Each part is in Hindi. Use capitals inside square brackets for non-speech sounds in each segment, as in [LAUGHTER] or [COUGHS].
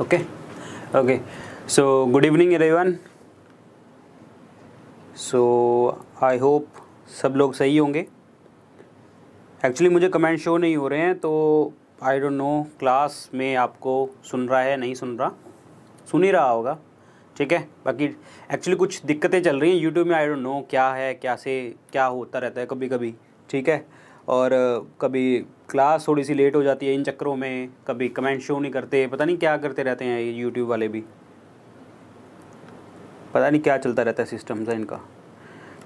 Okay okay so good evening रेवन सो आई होप सब लोग सही होंगे एक्चुअली मुझे कमेंट शो नहीं हो रहे हैं तो आई डोंट नो क्लास में आपको सुन रहा है नहीं सुन रहा सुन ही रहा होगा ठीक है बाकी एक्चुअली कुछ दिक्कतें चल रही हैं यूट्यूब में आई डोंट नो क्या है क्या से क्या होता रहता है कभी कभी ठीक है और कभी क्लास थोड़ी सी लेट हो जाती है इन चक्करों में कभी कमेंट शो नहीं करते पता नहीं क्या करते रहते हैं ये यूट्यूब वाले भी पता नहीं क्या चलता रहता है सिस्टम से इनका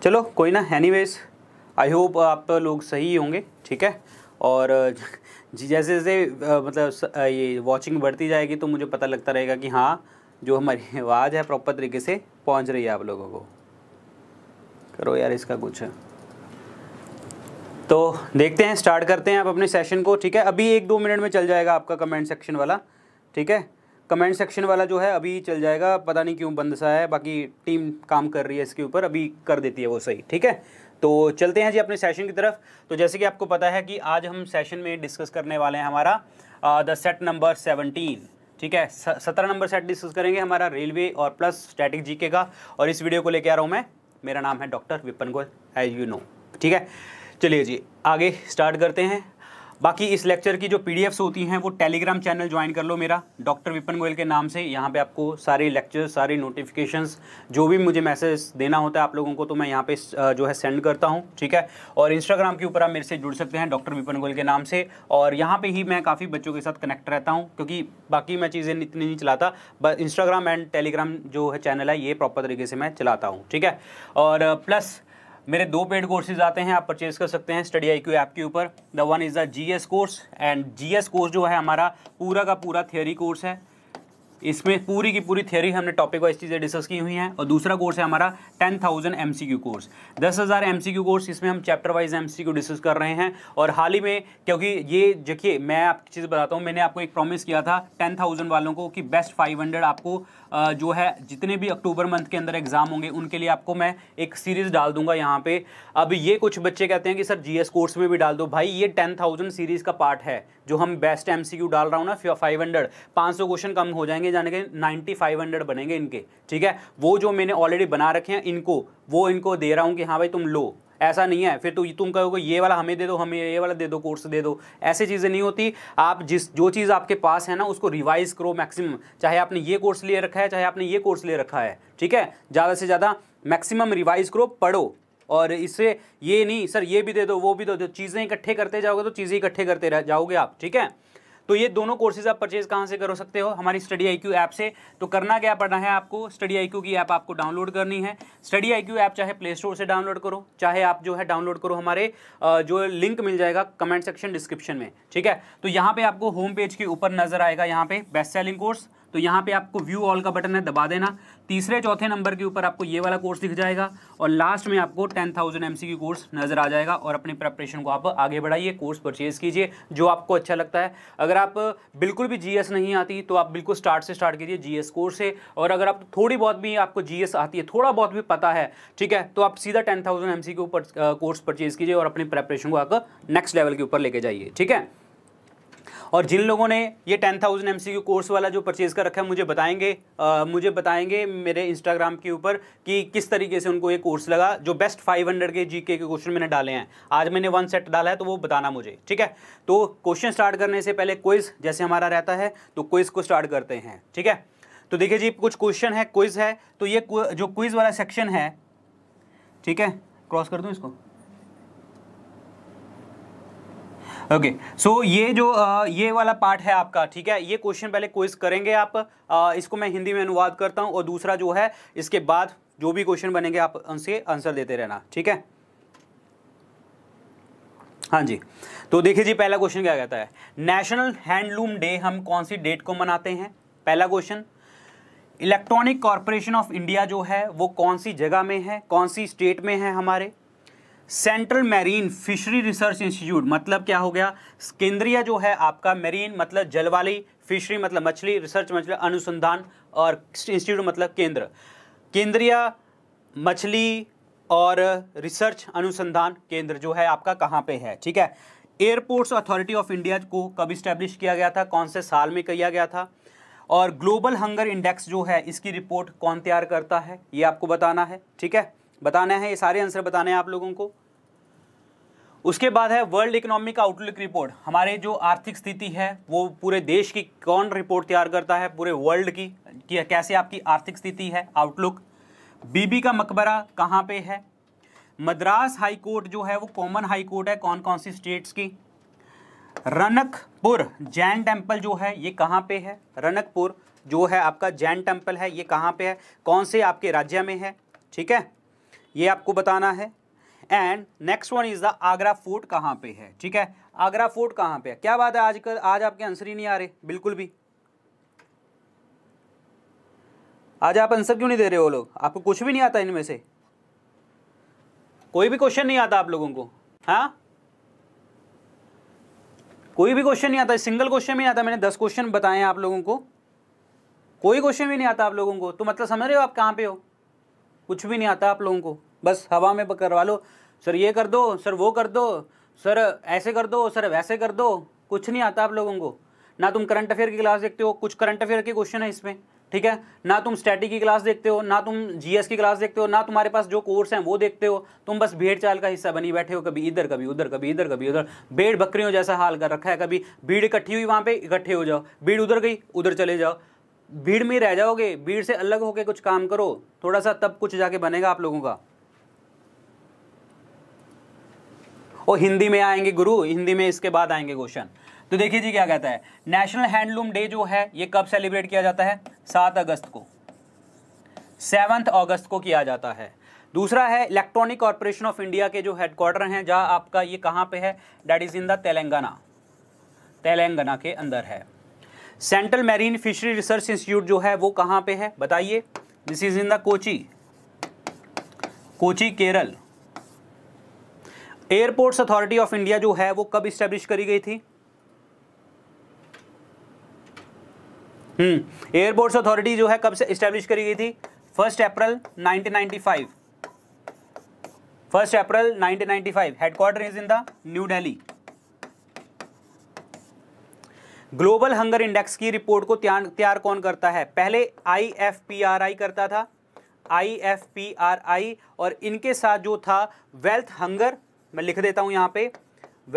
चलो कोई ना एनी आई होप आप लोग सही होंगे ठीक है और [LAUGHS] जैसे जैसे मतलब ये वॉचिंग बढ़ती जाएगी तो मुझे पता लगता रहेगा कि हाँ जो हमारी [LAUGHS] आवाज़ है प्रॉपर तरीके से पहुंच रही है आप लोगों को करो यार इसका कुछ है तो देखते हैं स्टार्ट करते हैं आप अपने सेशन को ठीक है अभी एक दो मिनट में चल जाएगा आपका कमेंट सेक्शन वाला ठीक है कमेंट सेक्शन वाला जो है अभी चल जाएगा पता नहीं क्यों बंद सा है बाकी टीम काम कर रही है इसके ऊपर अभी कर देती है वो सही ठीक है तो चलते हैं जी अपने सेशन की तरफ तो जैसे कि आपको पता है कि आज हम सेशन में डिस्कस करने वाले हैं हमारा द सेट नंबर सेवनटीन ठीक है सत्रह नंबर सेट डिस्कस करेंगे हमारा रेलवे और प्लस स्टैटिक जीके का और इस वीडियो को लेकर आ रहा हूँ मैं मेरा नाम है doctor Vipan Goyal as you know ठीक है चलिए जी आगे स्टार्ट करते हैं बाकी इस लेक्चर की जो पीडीएफ्स होती हैं वो टेलीग्राम चैनल ज्वाइन कर लो मेरा डॉक्टर विपिन गोयल के नाम से यहाँ पे आपको सारे लेक्चर सारे नोटिफिकेशंस जो भी मुझे मैसेज देना होता है आप लोगों को तो मैं यहाँ पे जो है सेंड करता हूँ ठीक है और इंस्टाग्राम के ऊपर आप मेरे से जुड़ सकते हैं डॉक्टर विपिन गोयल के नाम से और यहाँ पर ही मैं काफ़ी बच्चों के साथ कनेक्ट रहता हूँ क्योंकि बाकी मैं चीज़ें इतनी नहीं चलाता बस इंस्टाग्राम एंड टेलीग्राम जो है चैनल है ये प्रॉपर तरीके से मैं चलाता हूँ ठीक है और प्लस मेरे दो पेड कोर्सेज आते हैं आप परचेज कर सकते हैं स्टडी आई क्यू ऐप के ऊपर the one is the G S course and G S course जो है हमारा पूरा का पूरा थियोरी कोर्स है इसमें पूरी की पूरी थियोरी हमने टॉपिक वाइज चीज़ें डिस्कस की हुई हैं और दूसरा कोर्स है हमारा ten thousand M C Q course दस हज़ार एम सी क्यू कोर्स इसमें हम chapter wise M C Q discuss कर रहे हैं और हाल ही में क्योंकि ये देखिए मैं आपकी चीज़ बताता हूँ मैंने आपको एक प्रॉमिस किया था टेन थाउजेंड वालों को कि बेस्ट फाइव हंड्रेड आपको जो है जितने भी अक्टूबर मंथ के अंदर एग्ज़ाम होंगे उनके लिए आपको मैं एक सीरीज़ डाल दूंगा यहाँ पे अब ये कुछ बच्चे कहते हैं कि सर जीएस कोर्स में भी डाल दो भाई ये टेन थाउजेंड सीरीज़ का पार्ट है जो हम बेस्ट एम डाल रहा हूँ ना फाइव हंड्रेड पाँच सौ क्वेश्चन कम हो जाएंगे जाने के नाइन्टी फाइव हंड्रेड बनेंगे इनके ठीक है वो जो मैंने ऑलरेडी बना रखे हैं इनको वो इनको दे रहा हूँ कि हाँ भाई तुम लो ऐसा नहीं है फिर तो तुम कहोगे ये वाला हमें दे दो हमें ये वाला दे दो कोर्स दे दो ऐसी चीज़ें नहीं होती आप जिस जो चीज़ आपके पास है ना उसको रिवाइज़ करो मैक्सिमम चाहे आपने ये कोर्स ले रखा है चाहे आपने ये कोर्स ले रखा है ठीक है ज़्यादा से ज़्यादा मैक्सिमम रिवाइज़ करो पढ़ो और इससे ये नहीं सर ये भी दे दो वो भी दे दो चीज़ें इकट्ठे करते जाओगे तो चीज़ें इकट्ठे करते रह जाओगे आप ठीक है तो ये दोनों कोर्सेज आप परचेज कहाँ से कर सकते हो हमारी स्टडी आई क्यू ऐप से तो करना क्या पड़ना है आपको स्टडी आई क्यू की ऐप आपको डाउनलोड करनी है स्टडी आई क्यू ऐप चाहे प्ले स्टोर से डाउनलोड करो चाहे आप जो है डाउनलोड करो हमारे जो लिंक मिल जाएगा कमेंट सेक्शन डिस्क्रिप्शन में ठीक है तो यहाँ पे आपको होम पेज के ऊपर नजर आएगा यहाँ पे बेस्ट सेलिंग कोर्स तो यहाँ पे आपको व्यू ऑल का बटन है दबा देना तीसरे चौथे नंबर के ऊपर आपको ये वाला कोर्स दिख जाएगा और लास्ट में आपको टेन थाउजेंड एम कोर्स नज़र आ जाएगा और अपनी प्रेपरेशन को आप आगे बढ़ाइए कोर्स परचेज कीजिए जो आपको अच्छा लगता है अगर आप बिल्कुल भी जी नहीं आती तो आप बिल्कुल स्टार्ट से स्टार्ट कीजिए जी कोर्स से और अगर आप थोड़ी बहुत भी आपको जी आती है थोड़ा बहुत भी पता है ठीक है तो आप सीधा ten thousand M course purchase कीजिए और अपनी प्रेपरेशन को आप नेक्स्ट लेवल के ऊपर लेके जाइए ठीक है और जिन लोगों ने ये ten thousand M C Q course वाला जो परचेज़ कर रखा है मुझे बताएंगे आ, मुझे बताएंगे मेरे इंस्टाग्राम के ऊपर कि किस तरीके से उनको ये कोर्स लगा जो बेस्ट फाइव हंड्रेड के जी के क्वेश्चन मैंने डाले हैं आज मैंने वन सेट डाला है तो वो बताना मुझे ठीक है तो क्वेश्चन स्टार्ट करने से पहले क्विज़ जैसे हमारा रहता है तो क्विज़ को स्टार्ट करते हैं ठीक है तो देखिए जी कुछ क्वेश्चन है क्विज़ है तो ये जो क्विज़ वाला सेक्शन है ठीक है क्रॉस कर दूँ इसको ओके okay. सो so, ये जो आ, ये वाला पार्ट है आपका ठीक है ये क्वेश्चन पहले क्विज करेंगे आप आ, इसको मैं हिंदी में अनुवाद करता हूँ और दूसरा जो है इसके बाद जो भी क्वेश्चन बनेंगे आप उनसे आंसर देते रहना ठीक है हाँ जी तो देखिए जी पहला क्वेश्चन क्या कहता है नेशनल हैंडलूम डे हम कौन सी डेट को मनाते हैं पहला question electronic corporation of India जो है वो कौन सी जगह में है कौन सी स्टेट में है हमारे central marine fishery research institute मतलब क्या हो गया केंद्रीय जो है आपका मैरीन मतलब जलवाली फिशरी मतलब मछली रिसर्च मछली अनुसंधान और इंस्टीट्यूट मतलब केंद्र केंद्रीय मछली और रिसर्च अनुसंधान केंद्र जो है आपका कहाँ पे है ठीक है एयरपोर्ट्स अथॉरिटी ऑफ इंडिया को कब इस्टेब्लिश किया गया था कौन से साल में किया गया था और ग्लोबल हंगर इंडेक्स जो है इसकी रिपोर्ट कौन तैयार करता है ये आपको बताना है ठीक है बताना है ये सारे आंसर बताने हैं आप लोगों को उसके बाद है वर्ल्ड इकोनॉमिक आउटलुक रिपोर्ट हमारे जो आर्थिक स्थिति है वो पूरे देश की कौन रिपोर्ट तैयार करता है पूरे वर्ल्ड की कि कैसे आपकी आर्थिक स्थिति है आउटलुक बीबी का मकबरा कहाँ पे है मद्रास हाई कोर्ट जो है वो कॉमन हाई कोर्ट है कौन कौन सी स्टेट्स की रनकपुर जैन टेम्पल जो है ये कहाँ पे है रनकपुर जो है आपका जैन टेम्पल है ये कहाँ पे है कौन से आपके राज्य में है ठीक है ये आपको बताना है and next one is the Agra fort कहाँ पे है ठीक है आगरा फोर्ट कहाँ पे है क्या बात है आजकल आज आपके आंसर ही नहीं आ रहे बिल्कुल भी आज आप आंसर क्यों नहीं दे रहे हो लोग आपको कुछ भी नहीं आता इनमें से कोई भी क्वेश्चन नहीं आता आप लोगों को हाँ कोई भी क्वेश्चन नहीं आता सिंगल क्वेश्चन भी नहीं आता मैंने दस क्वेश्चन बताए हैं आप लोगों को कोई क्वेश्चन भी नहीं आता आप लोगों को तो मतलब समझ रहे हो आप कहाँ पे हो कुछ भी नहीं आता आप लोगों को बस हवा में करवा लो सर ये कर दो सर वो कर दो सर ऐसे कर दो सर वैसे कर दो कुछ नहीं आता आप लोगों को ना तुम करंट अफेयर की क्लास देखते हो कुछ करंट अफेयर के क्वेश्चन है इसमें ठीक है ना तुम स्टैटिक की क्लास देखते हो ना तुम जीएस की क्लास देखते हो ना तुम्हारे पास जो कोर्स हैं वो देखते हो तुम बस भेड़ चाल का हिस्सा बनी बैठे हो कभी इधर कभी उधर कभी इधर कभी उधर भेड़ बकरियों जैसा हाल कर रखा है कभी भीड़ इकट्ठी हुई वहाँ पे इकट्ठे हो जाओ भीड़ उधर गई उधर चले जाओ भीड़ में रह जाओगे भीड़ से अलग होके कुछ काम करो थोड़ा सा तब कुछ जाके बनेगा आप लोगों का और हिंदी में आएंगे गुरु हिंदी में इसके बाद आएंगे क्वेश्चन तो देखिए जी क्या कहता है नेशनल हैंडलूम डे जो है ये कब सेलिब्रेट किया जाता है सात अगस्त को सेवंथ अगस्त को किया जाता है दूसरा है इलेक्ट्रॉनिक कॉरपोरेशन ऑफ इंडिया के जो हेडक्वार्टर हैं जहां आपका ये कहाँ पे है that is in the Telangana Telangana के अंदर है central marine fishery research institute जो है वो कहाँ पे है बताइए this is in the Kochi Kochi Kerala airports authority of India जो है वो कब स्टैब्लिश करी गई थी हम्म एयरपोर्ट्स अथॉरिटी जो है कब से स्टैब्लिश करी गई थी first April 1995 first April 1995 headquarter is in the New Delhi global hunger index की रिपोर्ट को तैयार कौन करता है पहले I F P R I करता था I F P R I और इनके साथ जो था वेल्थ हंगर मैं लिख देता हूं यहां पे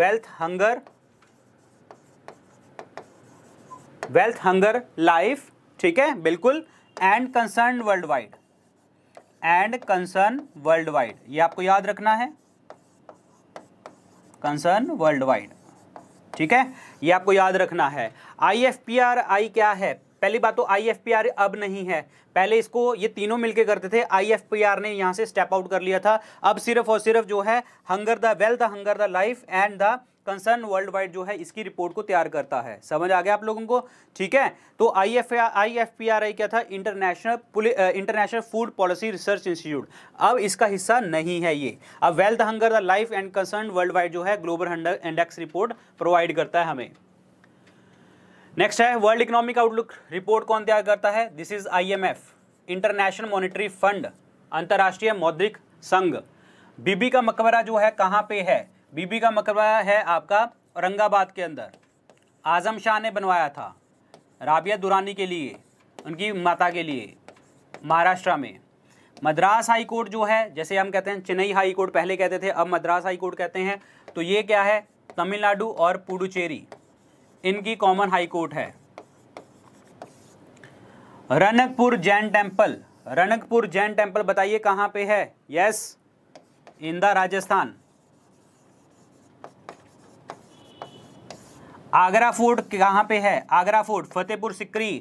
wealth hunger wealth hunger life ठीक है बिल्कुल and concern world wide and concern world wide ये आपको याद रखना है कंसर्न वर्ल्ड वाइड ठीक है ये आपको याद रखना है I F P R I क्या है पहली बात तो आई अब नहीं है पहले इसको ये तीनों मिलके करते थे आई ने यहाँ से स्टेप आउट कर लिया था अब सिर्फ और सिर्फ जो है hunger the the hunger the life and the concern world wide जो है इसकी रिपोर्ट को तैयार करता है समझ आ गया आप लोगों को ठीक है तो I F I F P R I क्या था international international food policy research institute अब इसका हिस्सा नहीं है ये अब wealth hunger the life and concern world wide जो है ग्लोबल इंडेक्स रिपोर्ट प्रोवाइड करता है हमें नेक्स्ट है वर्ल्ड इकोनॉमिक आउटलुक रिपोर्ट कौन तैयार करता है this is IMF international monetary fund अंतर्राष्ट्रीय मौद्रिक संघ बीबी का मकबरा जो है कहाँ पे है बीबी का मकबरा है आपका औरंगाबाद के अंदर आज़म शाह ने बनवाया था राबिया दुरानी के लिए उनकी माता के लिए महाराष्ट्र में मद्रास हाई कोर्ट जो है जैसे हम कहते हैं चेन्नई हाई कोर्ट पहले कहते थे अब मद्रास हाई कोर्ट कहते हैं तो ये क्या है तमिलनाडु और पुडुचेरी इनकी कॉमन हाई कोर्ट है रनकपुर जैन टेम्पल रनकपुर जैन टेम्पल बताइए कहां पे है यस इंदा राजस्थान आगरा फोर्ट कहां पे है आगरा फोर्ट फतेहपुर सिकरी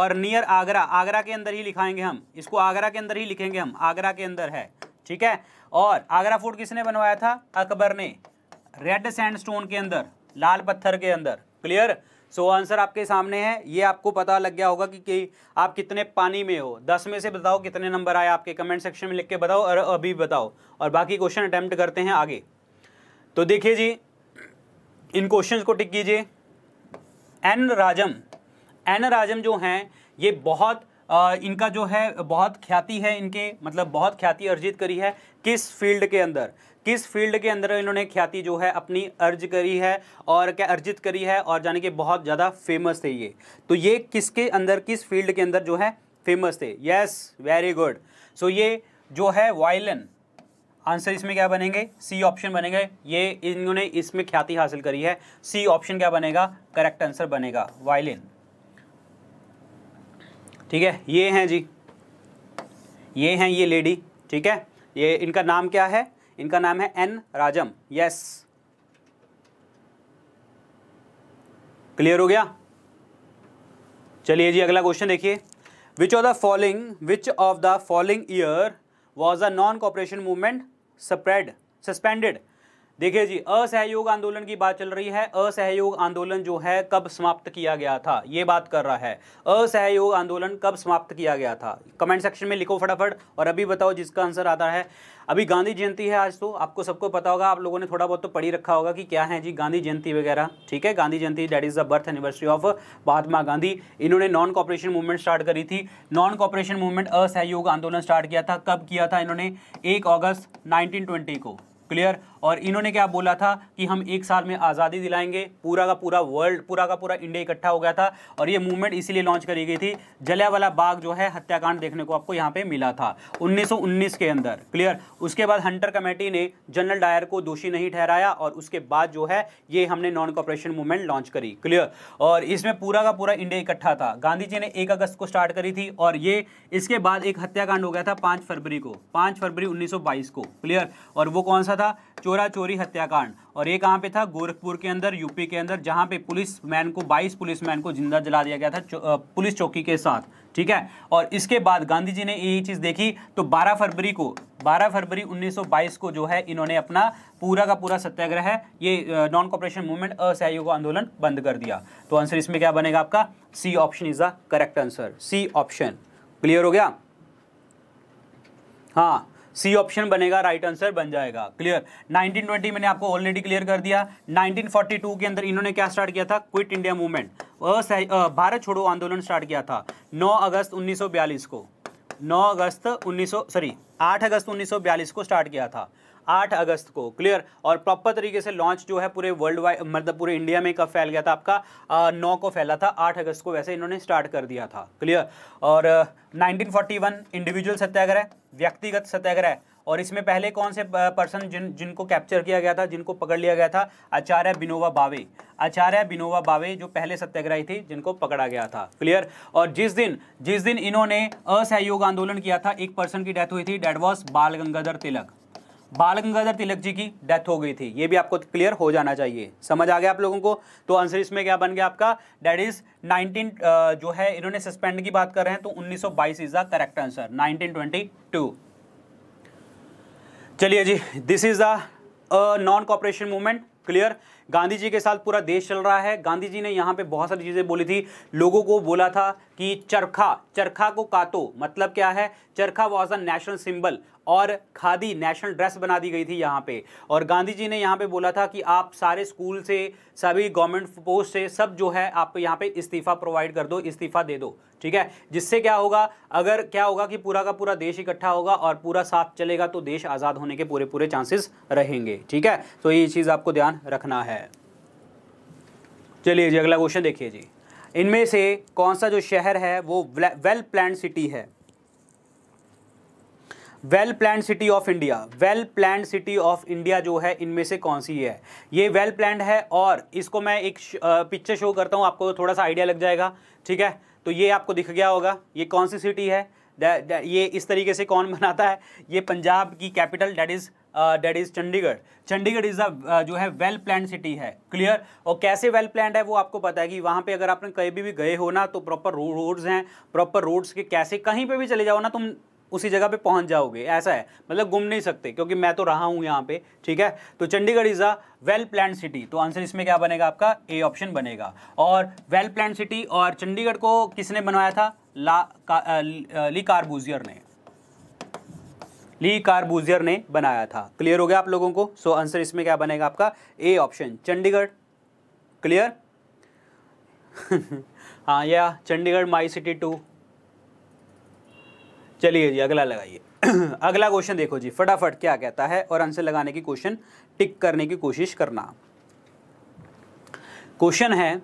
और नियर आगरा आगरा के अंदर ही लिखाएंगे हम इसको आगरा के अंदर ही लिखेंगे हम आगरा के अंदर है ठीक है और आगरा फोर्ट किसने बनवाया था अकबर ने रेड सैंडस्टोन के अंदर लाल पत्थर के अंदर क्लियर सो आंसर आपके सामने है ये आपको पता लग गया होगा कि, कि आप कितने पानी में हो दस में से बताओ कितने नंबर आए आपके कमेंट सेक्शन में लिख के बताओ और अभी बताओ और बाकी क्वेश्चन अटैम्प्ट करते हैं आगे तो देखिए जी इन क्वेश्चंस को टिक कीजिए एन राजम एन राजम जो हैं ये बहुत इनका जो है बहुत ख्याति है इनके मतलब बहुत ख्याति अर्जित करी है किस फील्ड के अंदर किस फील्ड के अंदर इन्होंने ख्याति जो है अपनी अर्ज करी है और क्या अर्जित करी है और जाने के बहुत ज़्यादा फेमस थे ये तो ये किसके अंदर किस फील्ड के अंदर जो है फेमस थे यस वेरी गुड सो ये जो है वायलन आंसर इसमें क्या बनेंगे सी ऑप्शन बनेंगे ये इन्होंने इसमें ख्याति हासिल करी है सी ऑप्शन क्या बनेगा करेक्ट आंसर बनेगा वायलिन ठीक है ये हैं जी ये हैं ये लेडी ठीक है ये इनका नाम क्या है इनका नाम है एन राजम यस क्लियर हो गया चलिए जी अगला क्वेश्चन देखिए which of the following which of the following year was a non cooperation movement spread suspended देखिए जी असहयोग आंदोलन की बात चल रही है असहयोग आंदोलन जो है कब समाप्त किया गया था ये बात कर रहा है असहयोग आंदोलन कब समाप्त किया गया था कमेंट सेक्शन में लिखो फटाफट और अभी बताओ जिसका आंसर आता है अभी गांधी जयंती है आज तो आपको सबको पता होगा आप लोगों ने थोड़ा बहुत तो पढ़ी रखा होगा कि क्या है जी गांधी जयंती वगैरह ठीक है Gandhi Jayanti that is the birth anniversary of Mahatma Gandhi इन्होंने नॉन कॉपरेशन मूवमेंट स्टार्ट करी थी नॉन कॉपरेशन मूवमेंट असहयोग आंदोलन स्टार्ट किया था कब किया था इन्होंने एक अगस्त नाइनटीन को क्लियर और इन्होंने क्या बोला था कि हम एक साल में आज़ादी दिलाएंगे पूरा का पूरा वर्ल्ड पूरा का पूरा इंडिया इकट्ठा हो गया था और ये मूवमेंट इसीलिए लॉन्च करी गई थी जलियावाला बाग जो है हत्याकांड देखने को आपको यहाँ पे मिला था 1919 के अंदर क्लियर उसके बाद हंटर कमेटी ने जनरल डायर को दोषी नहीं ठहराया और उसके बाद जो है ये हमने नॉन कॉपरेशन मूवमेंट लॉन्च करी क्लियर और इसमें पूरा का पूरा इंडिया इकट्ठा था गांधी जी ने एक अगस्त को स्टार्ट करी थी और ये इसके बाद एक हत्याकांड हो गया था पाँच फरवरी को पाँच फरवरी उन्नीस को क्लियर और वो कौन सा था चोरा चोरी हत्याकांड और ये कहाँ पे था गोरखपुर के अंदर यूपी के अंदर जहाँ पे पुलिस मैन को 22 पुलिस मैन को जिंदा जला दिया गया था चो, पुलिस चौकी के साथ ठीक है और इसके बाद गांधी जी ने यही चीज़ देखी तो 12 फरवरी को 12 फरवरी 1922 को जो है इन्होंने अपना पूरा का पूरा सत्याग्रह ये नॉन कॉपरेशन मूवमेंट असहयोग आंदोलन बंद कर दिया तो आंसर इसमें क्या बनेगा आपका C option is the correct answer C option clear हो गया हाँ सी ऑप्शन बनेगा राइट आंसर बन जाएगा क्लियर 1920 मैंने आपको ऑलरेडी क्लियर कर दिया 1942 के अंदर इन्होंने क्या स्टार्ट किया था क्विट इंडिया मूवमेंट भारत छोड़ो आंदोलन स्टार्ट किया था 9 अगस्त 1942 को 9 अगस्त 1900 सॉरी 8 अगस्त 1942 को स्टार्ट किया था आठ अगस्त को क्लियर और प्रॉपर तरीके से लॉन्च जो है पूरे वर्ल्ड वाइड मतलब पूरे इंडिया में कब फैल गया था आपका नौ को फैला था आठ अगस्त को वैसे इन्होंने स्टार्ट कर दिया था क्लियर और nineteen forty one individual satyagraha व्यक्तिगत सत्याग्रह और इसमें पहले कौन से पर्सन जिन जिनको कैप्चर किया गया था जिनको पकड़ लिया गया था आचार्य बिनोवा बावे आचार्य बिनोवा बावे जो पहले सत्याग्रही थे जिनको पकड़ा गया था क्लियर और जिस दिन जिस दिन इन्होंने असहयोग आंदोलन किया था एक पर्सन की डेथ हुई थी डेट वॉज बाल गंगाधर तिलक बाल गंगाधर तिलक जी की डेथ हो गई थी ये भी आपको क्लियर हो जाना चाहिए समझ आ गया आप लोगों को तो आंसर इसमें क्या बन गया आपका डेट इज 19 जो है इन्होंने सस्पेंड की बात कर रहे हैं तो 1922 इज द करेक्ट आंसर 1922 चलिए जी this is the non cooperation movement clear Gandhi ji के साथ पूरा देश चल रहा है गांधी जी ने यहाँ पे बहुत सारी चीज़ें बोली थी लोगों को बोला था कि चरखा चरखा को कातो मतलब क्या है चरखा वॉज अ नेशनल सिंबल और खादी नेशनल ड्रेस बना दी गई थी यहाँ पे और गांधी जी ने यहाँ पे बोला था कि आप सारे स्कूल से सभी गवर्नमेंट पोस्ट से सब जो है आप यहाँ पे इस्तीफा प्रोवाइड कर दो इस्तीफा दे दो ठीक है जिससे क्या होगा अगर क्या होगा कि पूरा का पूरा देश इकट्ठा होगा और पूरा साथ चलेगा तो देश आज़ाद होने के पूरे पूरे चांसेस रहेंगे ठीक है तो ये चीज़ आपको ध्यान रखना है चलिए जी अगला क्वेश्चन देखिए जी इनमें से कौन सा जो शहर है वो वेल प्लान सिटी है well plan city of India well plan city of India जो है इनमें से कौन सी है ये वेल प्लान है और इसको मैं एक पिक्चर शो करता हूँ आपको थोड़ा सा आइडिया लग जाएगा ठीक है तो ये आपको दिख गया होगा ये कौन सी सिटी है ये इस तरीके से कौन [LAUGHS] बनाता है ये पंजाब की capital that is that is Chandigarh Chandigarh is the जो है वेल प्लान सिटी है क्लियर और कैसे वेल प्लान है वो आपको पता है कि वहाँ पे अगर आपने कहीं भी, भी गए हो ना तो प्रॉपर रोड्स हैं प्रॉपर रोड्स के कैसे कहीं पे भी चले जाओ ना तुम उसी जगह पे पहुंच जाओगे ऐसा है मतलब घूम नहीं सकते क्योंकि मैं तो रहा हूँ यहां पे ठीक है तो Chandigarh is a well plan city तो आंसर इसमें क्या बनेगा आपका ए ऑप्शन बनेगा और वेल प्लान सिटी और चंडीगढ़ को किसने बनवाया था ला का, आ, ली कारबूजियर ने ली कारबूजियर ने बनाया था क्लियर हो गया आप लोगों को सो आंसर इसमें क्या बनेगा आपका ए ऑप्शन चंडीगढ़ क्लियर [LAUGHS] हाँ या चंडीगढ़ माई सिटी टू चलिए जी अगला लगाइए [CLEARS THROAT] अगला क्वेश्चन देखो जी फटाफट क्या कहता है और आंसर लगाने की क्वेश्चन टिक करने की कोशिश करना क्वेश्चन है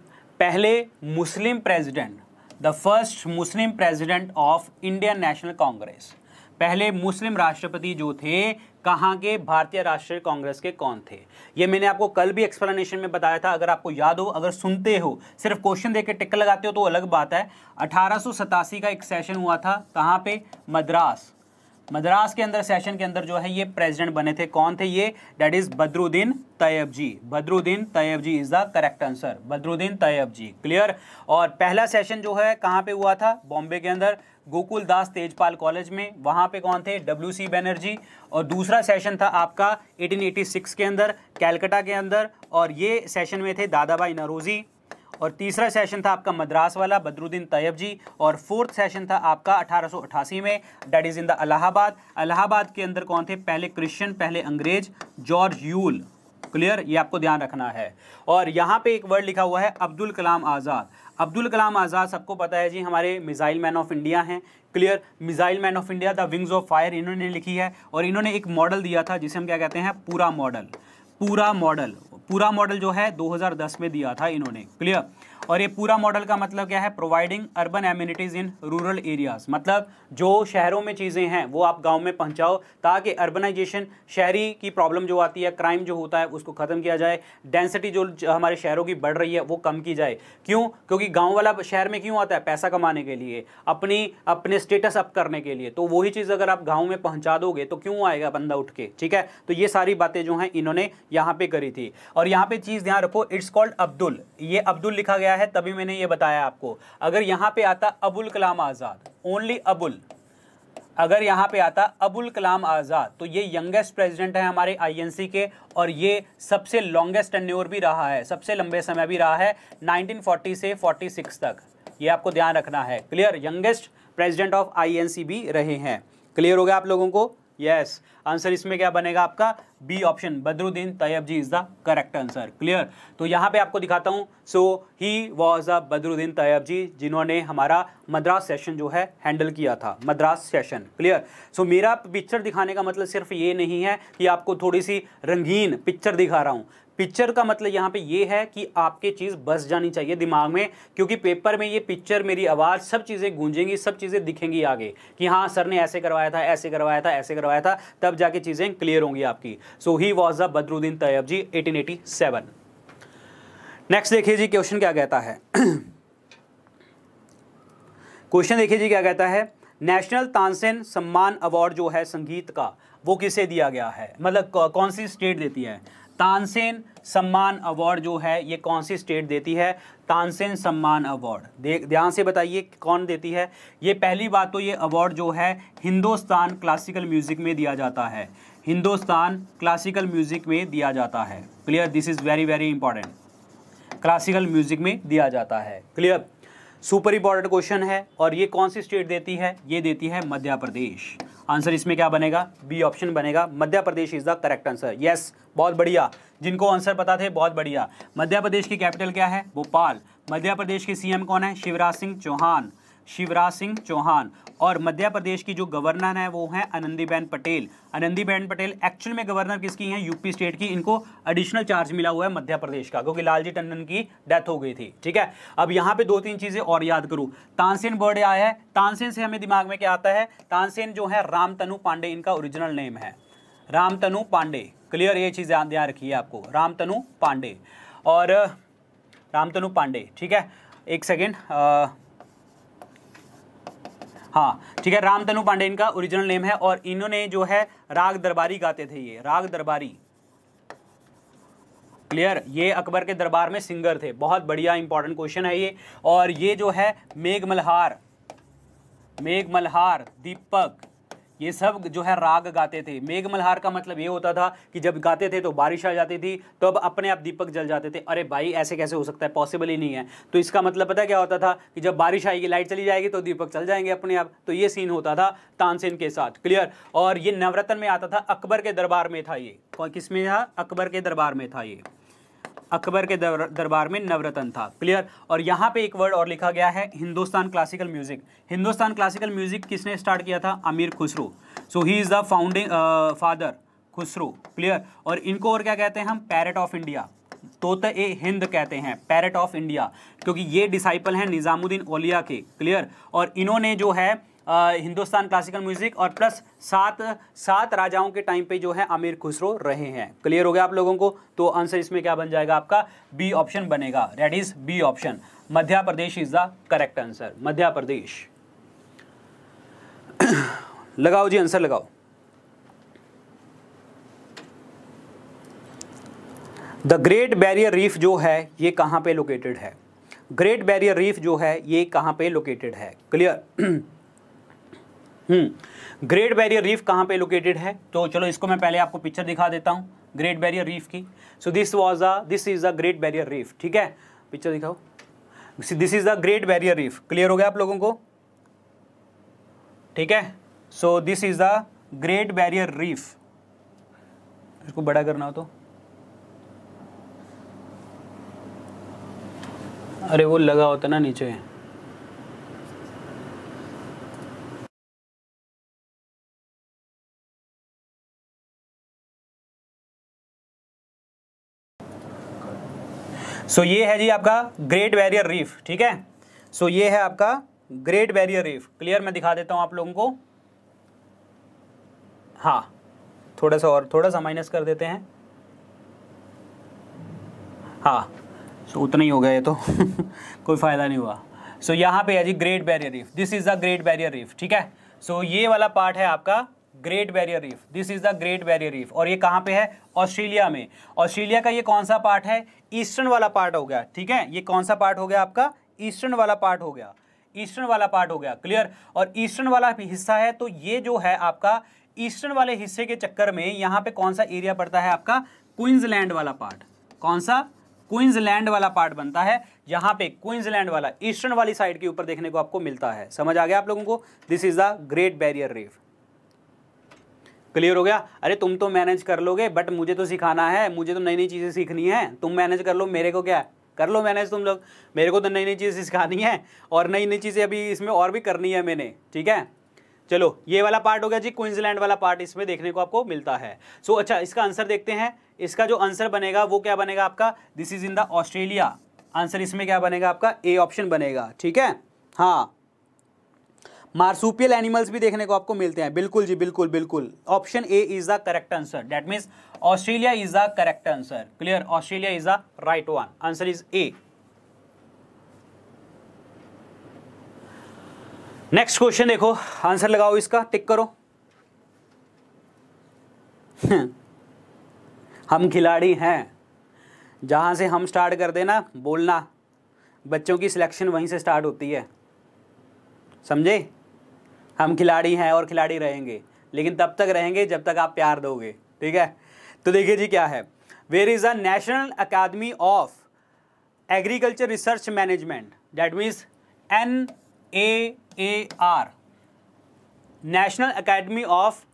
पहले Muslim president the first Muslim president of Indian National Congress पहले मुस्लिम राष्ट्रपति जो थे कहाँ के भारतीय राष्ट्रीय कांग्रेस के कौन थे ये मैंने आपको कल भी एक्सप्लेनेशन में बताया था अगर आपको याद हो अगर सुनते हो सिर्फ क्वेश्चन देकर टिक लगाते हो तो अलग बात है अठारह का एक सेशन हुआ था कहाँ पे मद्रास मद्रास के अंदर सेशन के अंदर जो है ये प्रेसिडेंट बने थे कौन थे ये that is Badruddin Tyab ji Badruddin Tyab ji is the correct answer Badruddin Tyab ji clear और पहला सेशन जो है कहाँ पे हुआ था बॉम्बे के अंदर गोकुल दास तेजपाल कॉलेज में वहाँ पे कौन थे डब्ल्यू सी बैनर्जी और दूसरा सेशन था आपका 1886 के अंदर कैलकटा के अंदर और ये सेशन में थे दादा भाई नरोजी और तीसरा सेशन था आपका मद्रास वाला बदरुद्दीन तैयब जी और फोर्थ सेशन था आपका अठारह में that is in the Allahabad Allahabad के अंदर कौन थे पहले क्रिश्चियन पहले अंग्रेज जॉर्ज यूल क्लियर ये आपको ध्यान रखना है और यहाँ पे एक वर्ड लिखा हुआ है अब्दुल कलाम आज़ाद अब्दुल कलाम आज़ाद सबको पता है जी हमारे मिज़ाइल मैन ऑफ इंडिया हैं clear missile man of India the wings of fire इन्होंने लिखी है और इन्होंने एक मॉडल दिया था जिसे हम क्या कहते हैं पूरा मॉडल पूरा मॉडल पूरा मॉडल जो है 2010 में दिया था इन्होंने क्लियर और ये पूरा मॉडल का मतलब क्या है providing urban amenities in rural areas मतलब जो शहरों में चीज़ें हैं वो आप गाँव में पहुँचाओ ताकि अर्बनाइजेशन शहरी की प्रॉब्लम जो आती है क्राइम जो होता है उसको ख़त्म किया जाए डेंसिटी जो हमारे शहरों की बढ़ रही है वो कम की जाए क्यों क्योंकि गाँव वाला शहर में क्यों आता है पैसा कमाने के लिए अपनी अपने स्टेटस अप करने के लिए तो वही चीज़ अगर आप गाँव में पहुँचा दोगे तो क्यों आएगा बंदा उठ के ठीक है तो ये सारी बातें जो हैं इन्होंने यहाँ पे करी थी और यहाँ पे चीज़ ध्यान रखो इट्स कॉल्ड अब्दुल ये अब्दुल लिखा गया है तभी मैंने ये बताया आपको अगर यहाँ पे आता अबुल कलाम आज़ाद ओनली अबुल अगर यहाँ पे आता अबुल कलाम आज़ाद तो ये यंगेस्ट प्रेसिडेंट है हमारे आईएनसी के और ये सबसे लॉन्गेस्ट टेन्योर भी रहा है सबसे लंबे समय भी रहा है 1940 से 46 तक ये आपको ध्यान रखना है clear youngest president of INC भी रहे हैं क्लियर हो गया आप लोगों को यस आंसर इसमें क्या बनेगा आपका B option Badruddin Tyab ji is the correct answer clear तो यहाँ पे आपको दिखाता हूँ so he was a Badruddin Tyab ji जिन्होंने हमारा मद्रास सेशन जो है हैंडल किया था मद्रास सेशन क्लियर सो मेरा पिक्चर दिखाने का मतलब सिर्फ ये नहीं है कि आपको थोड़ी सी रंगीन पिक्चर दिखा रहा हूँ पिक्चर का मतलब यहाँ पे ये है कि आपके चीज़ बस जानी चाहिए दिमाग में क्योंकि पेपर में ये पिक्चर मेरी आवाज़ सब चीज़ें गूंजेंगी सब चीज़ें दिखेंगी आगे कि हाँ सर ने ऐसे करवाया था ऐसे करवाया था ऐसे करवाया था तब जाके चीज़ें क्लियर होंगी आपकी so he was the Badruddin Tyab ji eighteen eighty seven next देखिए जी क्वेश्चन क्या कहता है क्वेश्चन देखिए जी क्या कहता है नेशनल तानसेन सम्मान अवार्ड जो है संगीत का वो किसे दिया गया है मतलब कौन सी स्टेट देती है तानसेन सम्मान अवार्ड जो है ये कौन सी स्टेट देती है तानसेन सम्मान अवार्ड ध्यान से बताइए कौन देती है ये पहली बात तो ये अवार्ड जो है हिंदुस्तान क्लासिकल म्यूज़िक में दिया जाता है हिंदुस्तान क्लासिकल म्यूज़िक में दिया जाता है clear this is very very important classical music में दिया जाता है क्लियर सुपर इंपॉर्टेंट क्वेश्चन है और ये कौन सी स्टेट देती है ये देती है मध्य प्रदेश आंसर इसमें क्या बनेगा बी ऑप्शन बनेगा Madhya Pradesh is the correct answer yes बहुत बढ़िया जिनको आंसर पता थे बहुत बढ़िया मध्य प्रदेश की कैपिटल क्या है भोपाल मध्य प्रदेश के सीएम कौन है शिवराज सिंह चौहान शिवराज सिंह चौहान और मध्य प्रदेश की जो गवर्नर है वो है आनंदीबेन पटेल आनंदीबेन पटेल एक्चुअल में गवर्नर किसकी हैं यूपी स्टेट की इनको एडिशनल चार्ज मिला हुआ है मध्य प्रदेश का क्योंकि लालजी टंडन की डेथ हो गई थी ठीक है अब यहाँ पे दो तीन चीज़ें और याद करूँ तानसेन बर्ड आया है तानसेन से हमें दिमाग में क्या आता है तानसेन जो है राम पांडे इनका ओरिजिनल नेम है राम पांडे क्लियर ये चीज़ ध्यान रखिए आपको राम पांडे और रामतनु पांडे ठीक है एक सेकेंड हाँ ठीक है रामतनु पांडे इनका ओरिजिनल नेम है और इन्होंने जो है राग दरबारी गाते थे ये राग दरबारी क्लियर ये अकबर के दरबार में सिंगर थे बहुत बढ़िया इंपॉर्टेंट क्वेश्चन है ये और ये जो है मेघ मल्हार मेघ मल्हार दीपक ये सब जो है राग गाते थे मेघ मल्हार का मतलब ये होता था कि जब गाते थे तो बारिश आ जाती थी तब तो अपने आप दीपक जल जाते थे अरे भाई ऐसे कैसे हो सकता है पॉसिबल ही नहीं है तो इसका मतलब पता क्या होता था कि जब बारिश आएगी लाइट चली जाएगी तो दीपक चल जाएंगे अपने आप तो ये सीन होता था तानसेन के साथ क्लियर और ये नवरत्न में आता था अकबर के दरबार में था ये किस में था अकबर के दरबार में था ये अकबर के दरबार में नवरत्न था क्लियर और यहाँ पे एक वर्ड और लिखा गया है Hindustan classical music Hindustan classical music किसने स्टार्ट किया था Amir Khusro so he is the founding father Khusro clear और इनको और क्या कहते हैं हम पैरट ऑफ इंडिया तोते ए हिंद कहते हैं पैरट ऑफ इंडिया क्योंकि ये डिसाइपल हैं निज़ामुद्दीन ओलिया के क्लियर और इन्होंने जो है हिंदुस्तान क्लासिकल म्यूजिक और प्लस सात सात राजाओं के टाइम पे जो है आमिर खुसरो रहे हैं क्लियर हो गया आप लोगों को तो आंसर इसमें क्या बन जाएगा आपका बी ऑप्शन बनेगा red is B option Madhya Pradesh is the correct answer Madhya Pradesh [COUGHS] लगाओ जी आंसर लगाओ द ग्रेट बैरियर रीफ जो है ये कहां पे लोकेटेड है ग्रेट बैरियर रीफ जो है ये कहां पे लोकेटेड है क्लियर ग्रेट बैरियर रीफ कहाँ पे लोकेटेड है तो चलो इसको मैं पहले आपको पिक्चर दिखा देता हूँ ग्रेट बैरियर रीफ की so this was a this is a great barrier reef ठीक है पिक्चर दिखाओ this is the great barrier reef clear हो गया आप लोगों को ठीक है so this is the great barrier reef इसको बड़ा करना हो तो अरे वो लगा होता ना नीचे सो ये है जी आपका ग्रेट बैरियर रीफ ठीक है सो ये है आपका ग्रेट बैरियर रीफ क्लियर मैं दिखा देता हूँ आप लोगों को हाँ थोड़ा सा और थोड़ा सा माइनस कर देते हैं हाँ सो उतना ही हो गया ये तो [LAUGHS] कोई फ़ायदा नहीं हुआ सो so, यहाँ पे है जी great barrier reef this is the great barrier reef ठीक है सो so, ये वाला पार्ट है आपका great barrier reef this is the great barrier reef और ये कहाँ पे है ऑस्ट्रेलिया में ऑस्ट्रेलिया का ये कौन सा पार्ट है ईस्टर्न वाला पार्ट हो गया ठीक है ये कौन सा पार्ट हो गया आपका ईस्टर्न वाला पार्ट हो गया ईस्टर्न वाला पार्ट हो गया क्लियर और ईस्टर्न वाला हिस्सा है तो ये जो है आपका ईस्टर्न वाले हिस्से के चक्कर में यहाँ पे कौन सा एरिया पड़ता है आपका क्वींसलैंड वाला पार्ट कौन सा क्वींसलैंड वाला पार्ट बनता है यहाँ पे क्वींसलैंड वाला ईस्टर्न वाली साइड के ऊपर देखने को आपको मिलता है समझ आ गया आप लोगों को this is the great barrier reef clear हो गया अरे तुम तो मैनेज कर लोगे बट मुझे तो सिखाना है मुझे तो नई नई चीज़ें सीखनी है तुम मैनेज कर लो मेरे को क्या कर लो मैनेज तुम लोग मेरे को तो नई नई चीज़ें सिखानी है और नई नई चीज़ें अभी इसमें और भी करनी है मैंने ठीक है चलो ये वाला पार्ट हो गया जी क्विंसलैंड वाला पार्ट इसमें देखने को आपको मिलता है सो so, अच्छा इसका आंसर देखते हैं इसका जो आंसर बनेगा वो क्या बनेगा आपका this is in the Australia answer इसमें क्या बनेगा आपका ए ऑप्शन बनेगा ठीक है हाँ मार्सुपियल एनिमल्स भी देखने को आपको मिलते हैं बिल्कुल जी बिल्कुल बिल्कुल option A is the correct answer that means Australia is the correct answer clear Australia is the right one answer is A next question देखो आंसर लगाओ इसका टिक करो [LAUGHS] हम खिलाड़ी हैं जहां से हम स्टार्ट कर देना बोलना बच्चों की सिलेक्शन वहीं से स्टार्ट होती है समझे हम खिलाड़ी हैं और खिलाड़ी रहेंगे लेकिन तब तक रहेंगे जब तक आप प्यार दोगे ठीक है तो देखिए जी क्या है where is a national academy of agriculture research management that means N A A R national academy of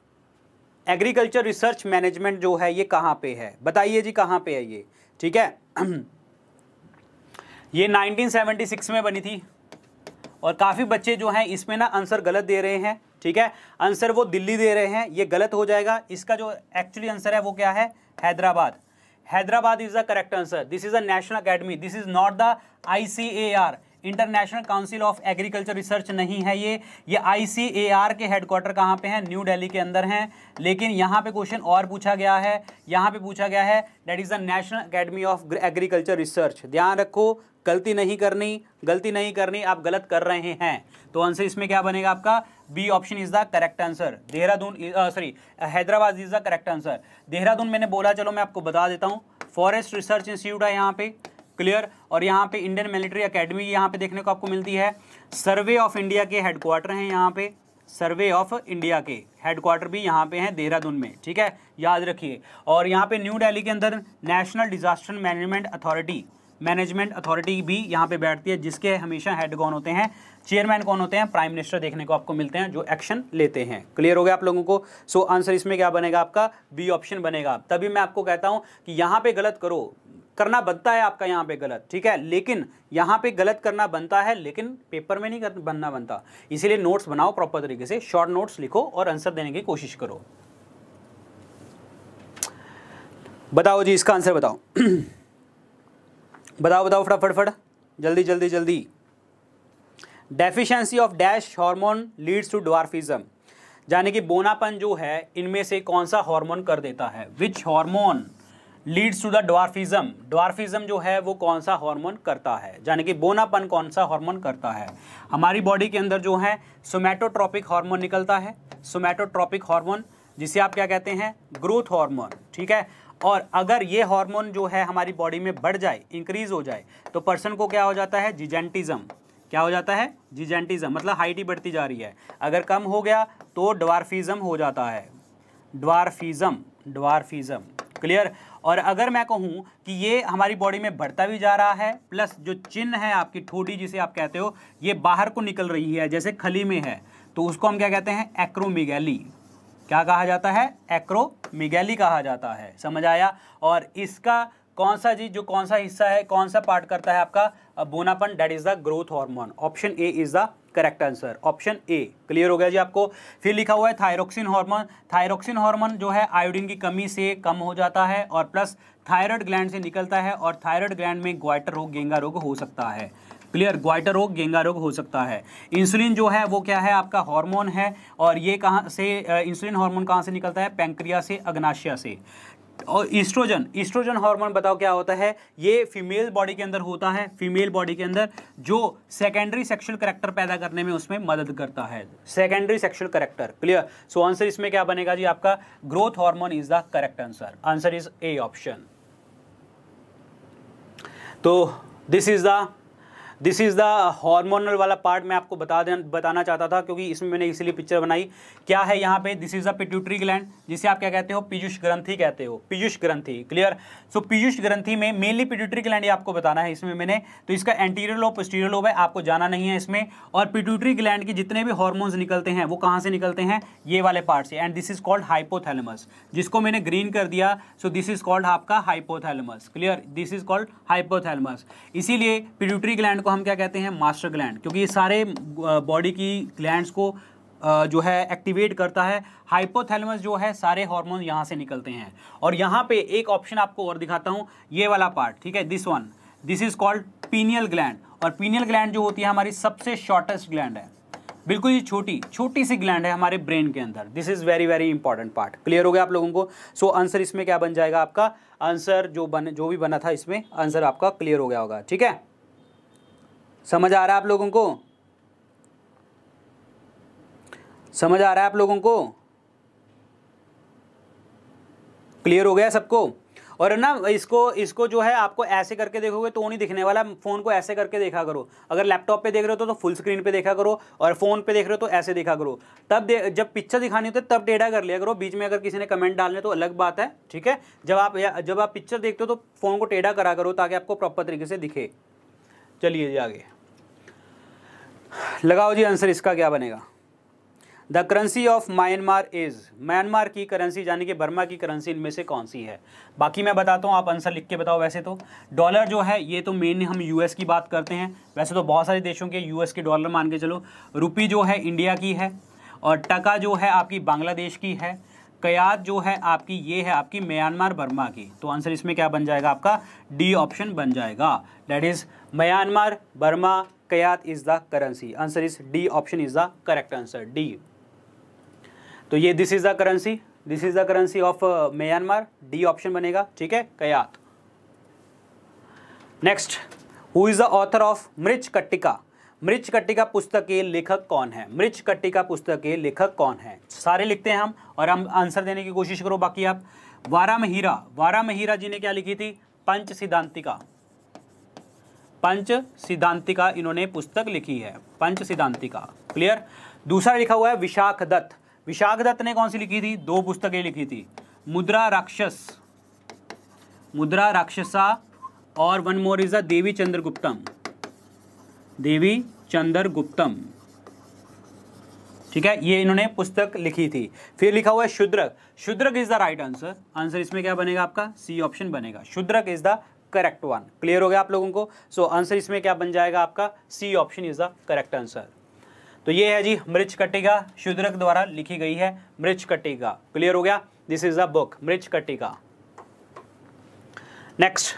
agriculture research management जो है ये कहाँ पे है बताइए जी कहाँ पे है ये ठीक है [CLEARS THROAT] ये 1976 में बनी थी और काफ़ी बच्चे जो हैं इसमें ना आंसर गलत दे रहे हैं ठीक है आंसर वो दिल्ली दे रहे हैं ये गलत हो जाएगा इसका जो एक्चुअली आंसर है वो क्या है Hyderabad Hyderabad is the correct answer this is a national academy this is not the I C A R international council of agriculture research नहीं है ये ये आईसीएआर के हेडक्वार्टर कहाँ पे हैं न्यू दिल्ली के अंदर हैं लेकिन यहाँ पे क्वेश्चन और पूछा गया है यहाँ पे पूछा गया है that is the national academy of agriculture research ध्यान रखो गलती नहीं करनी गलती नहीं करनी आप गलत कर रहे हैं तो आंसर इसमें क्या बनेगा आपका B option is the correct answer Dehradun sorry Hyderabad is the correct answer Dehradun मैंने बोला चलो मैं आपको बता देता हूँ फॉरेस्ट रिसर्च इंस्टीट्यूट है यहाँ पे क्लियर और यहाँ पे इंडियन मिलिट्री अकेडमी यहाँ पे देखने को आपको मिलती है सर्वे ऑफ इंडिया के हेडक्वार्टर हैं यहाँ पे सर्वे ऑफ इंडिया के हेडक्वार्टर भी यहाँ पे हैं देहरादून में ठीक है याद रखिए और यहाँ पे न्यू दिल्ली के अंदर national disaster management authority management authority भी यहाँ पे बैठती है जिसके हमेशा हेड कौन होते हैं चेयरमैन कौन होते हैं प्राइम मिनिस्टर देखने को आपको मिलते हैं जो एक्शन लेते हैं क्लियर हो गया आप लोगों को सो so, आंसर इसमें क्या बनेगा आपका बी ऑप्शन बनेगा तभी मैं आपको कहता हूँ कि यहाँ पे गलत करो करना बनता है आपका यहाँ पे गलत ठीक है लेकिन यहाँ पे गलत करना बनता है लेकिन पेपर में नहीं बनना बनता इसीलिए नोट्स बनाओ प्रॉपर तरीके से शॉर्ट नोट्स लिखो और आंसर देने की कोशिश करो बताओ जी इसका आंसर बताओ [CLEARS THROAT] बताओ बताओ फटाफट फट जल्दी जल्दी जल्दी deficiency of dash hormone leads to dwarfism यानी कि बोनापन जो है इनमें से कौन सा हार्मोन कर देता है which hormone leads to the dwarfism dwarfism जो है वो कौन सा हार्मोन करता है यानी कि बोनापन कौन सा हार्मोन करता है हमारी बॉडी के अंदर जो है सोमेटोट्रॉपिक हार्मोन निकलता है सोमेटोट्रॉपिक हार्मोन जिसे आप क्या कहते हैं ग्रोथ हार्मोन ठीक है और अगर ये हार्मोन जो है हमारी बॉडी में बढ़ जाए इंक्रीज हो जाए तो पर्सन को क्या हो जाता है जिजेंटिज्म क्या हो जाता है जिजेंटिज्म मतलब हाइट ही बढ़ती जा रही है अगर कम हो गया तो डॉर्फिज्म हो जाता है डॉर्फिज्म डॉर्फिज्म क्लियर और अगर मैं कहूँ कि ये हमारी बॉडी में बढ़ता भी जा रहा है प्लस जो चिन्ह है आपकी ठोटी जिसे आप कहते हो ये बाहर को निकल रही है जैसे खली में है तो उसको हम क्या कहते हैं एक्रोमिगैली क्या कहा जाता है एक्रोमिगैली कहा जाता है समझ आया और इसका कौन सा जी जो कौन सा हिस्सा है कौन सा पार्ट करता है आपका बोनापन that is the growth hormone option A is the correct answer option A clear हो गया जी आपको फिर लिखा हुआ है थायरोक्सिन हार्मोन थायरोक्सिन हार्मोन जो है आयोडीन की कमी से कम हो जाता है और प्लस थायराइड ग्लैंड से निकलता है और थायराइड ग्लैंड में ग्वाइटर रोग गेंगा रोग हो सकता है क्लियर ग्वाइटर रोग गेंगा रोग हो सकता है इंसुलिन जो है वो क्या है आपका हार्मोन है और ये कहाँ से इंसुलिन हार्मोन कहाँ से निकलता है पैंक्रिया से अग्नाशिया से और ईस्ट्रोजन ईस्ट्रोजन हार्मोन बताओ क्या होता है ये फीमेल बॉडी के अंदर होता है फीमेल बॉडी के अंदर जो सेकेंडरी सेक्शुअल करेक्टर पैदा करने में उसमें मदद करता है secondary sexual character clear so answer इसमें क्या बनेगा जी आपका growth hormone is the correct answer answer is A option तो this is the this is the hormonal वाला पार्ट मैं आपको बता दें बताना चाहता था क्योंकि इसमें मैंने इसलिए पिक्चर बनाई क्या है यहाँ पे this is the pituitary gland जिसे आप क्या कहते हो पीयूष ग्रंथि कहते हो पीयूष ग्रंथि क्लियर सो पीयूष ग्रंथि में मेनली पिट्यूटरी ग्लैंड आपको बताना है इसमें मैंने तो इसका एंटीरियर लोब पोस्टीरियर लोब है आपको जाना नहीं है इसमें और पिट्यूटरी ग्लैंड के जितने भी हॉर्मोन्स निकलते हैं वो कहाँ से निकलते हैं ये वाले पार्ट से and this is called hypothalamus जिसको मैंने ग्रीन कर दिया सो दिस इज कॉल्ड आपका hypothalamus clear this is called hypothalamus इसीलिए पिट्यूटरी ग्लैंड को हम क्या कहते हैं मास्टर ग्लैंड क्योंकि ये सारे बॉडी की ग्लैंड को जो है एक्टिवेट करता है हाइपोथैलेमस जो है सारे हार्मोन यहाँ से निकलते हैं और यहाँ पे एक ऑप्शन आपको और दिखाता हूँ ये वाला पार्ट ठीक है this one this is called pineal gland और पीनियल ग्लैंड जो होती है हमारी सबसे शॉर्टेस्ट ग्लैंड है बिल्कुल ये छोटी छोटी सी ग्लैंड है हमारे ब्रेन के अंदर this is very very important part clear हो गया आप लोगों को सो so, आंसर इसमें क्या बन जाएगा आपका आंसर जो बन जो भी बना था इसमें आंसर आपका क्लियर हो गया होगा ठीक है समझ आ रहा है आप लोगों को समझ आ रहा है आप लोगों को क्लियर हो गया सबको और ना इसको इसको जो है आपको ऐसे करके देखोगे तो नहीं दिखने वाला फ़ोन को ऐसे करके देखा करो अगर लैपटॉप पे देख रहे हो तो, तो फुल स्क्रीन पे देखा करो और फ़ोन पे देख रहे हो तो ऐसे देखा करो तब दे, जब पिक्चर दिखानी होती है तब टेढ़ा कर लिया करो बीच में अगर किसी ने कमेंट डालने तो अलग बात है ठीक है जब आप जब आप पिक्चर देखते हो तो फ़ोन को टेढ़ा करा करो ताकि आपको प्रॉपर तरीके से दिखे चलिए जी आगे लगाओ जी आंसर इसका क्या बनेगा the currency of Myanmar is Myanmar की करेंसी यानी कि बर्मा की करेंसी इनमें से कौन सी है बाकी मैं बताता हूँ आप आंसर लिख के बताओ वैसे तो डॉलर जो है ये तो मेन हम यूएस की बात करते हैं वैसे तो बहुत सारे देशों के यूएस के डॉलर मान के चलो रुपी जो है इंडिया की है और टका जो है आपकी बांग्लादेश की है कयाद जो है आपकी ये है आपकी म्यांमार बर्मा की तो आंसर इसमें क्या बन जाएगा आपका डी ऑप्शन बन जाएगा that is Myanmar Burma kyat is the currency answer is D option is the correct answer D तो ये this is the currency this is the currency of Myanmar D option बनेगा ठीक है kyat next who is the author of Mrichchhakatika Mrichchhakatika पुस्तक के लेखक कौन है मृच कट्टिका पुस्तक के लेखक कौन है सारे लिखते हैं हम और हम आंसर देने की कोशिश करो बाकी आप वारा महिरा वारा महिरा जी ने क्या लिखी थी पंच सिद्धांतिका पंच सिद्धांतिका इन्होंने पुस्तक लिखी है पंच सिद्धांतिका क्लियर दूसरा लिखा हुआ है विशाख दत्त विशाख दत्त ने कौन सी लिखी थी दो पुस्तकें लिखी थी मुद्रा राक्षस मुद्रा राक्षसा और वन मोर इज अ देवी चंद्र गुप्तम देवी चंद्र गुप्तम ठीक है ये इन्होंने पुस्तक लिखी थी फिर लिखा हुआ है Shudraka Shudraka is the right answer answer इसमें क्या बनेगा आपका सी ऑप्शन बनेगा Shudraka is the correct one clear हो गया आप लोगों को सो so, आंसर इसमें क्या बन जाएगा आपका C option is the correct answer तो ये है जी मृच कटिका शुद्रक द्वारा लिखी गई है मृच कटिका क्लियर हो गया this is the book Mrichchhakatika next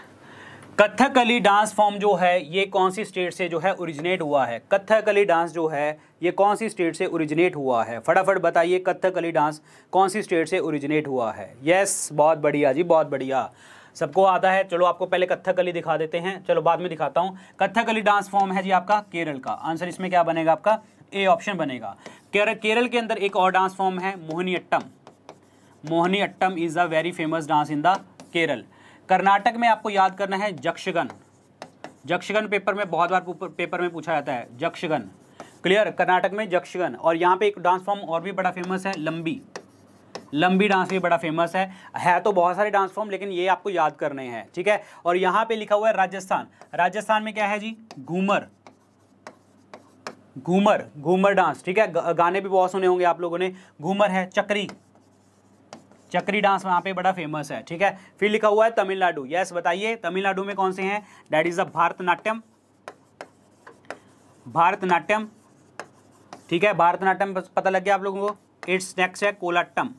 Kathakali dance form जो है ये कौन सी स्टेट से जो है ओरिजिनेट हुआ है कथकली डांस जो है ये कौन सी स्टेट से ओरिजिनेट हुआ है फटाफट बताइए कथकली डांस कौन सी स्टेट से ओरिजिनेट हुआ है यस yes, बहुत बढ़िया जी बहुत बढ़िया सबको आता है चलो आपको पहले कथकली दिखा देते हैं चलो बाद में दिखाता हूँ कथकली डांस फॉर्म है जी आपका केरल का आंसर इसमें क्या बनेगा आपका ए ऑप्शन बनेगा केरल के अंदर एक और डांस फॉर्म है Mohiniyattam Mohiniyattam is a very famous dance in the Kerala Karnataka में आपको याद करना है जक्षगन जक्षगन पेपर में बहुत बार पेपर में पूछा जाता है जक्षगन क्लियर कर्नाटक में जक्षगन और यहाँ पे एक डांस फॉर्म और भी बड़ा फेमस है लंबी लंबी डांस भी बड़ा फेमस है है तो बहुत सारे डांस फॉर्म लेकिन ये आपको याद करने हैं ठीक है और यहां पे लिखा हुआ है राजस्थान राजस्थान में क्या है जी घूमर घूमर घूमर डांस ठीक है गाने भी बहुत सुने होंगे आप लोगों ने घूमर है चक्री चक्री डांस वहां पे बड़ा फेमस है ठीक है फिर लिखा हुआ है तमिलनाडु यस बताइए तमिलनाडु में कौन से हैं that is a Bharatanatyam Bharatanatyam ठीक है भारतनाट्यम पता लग गया आप लोगों को इट्स नेक्स्ट है कोलाट्टम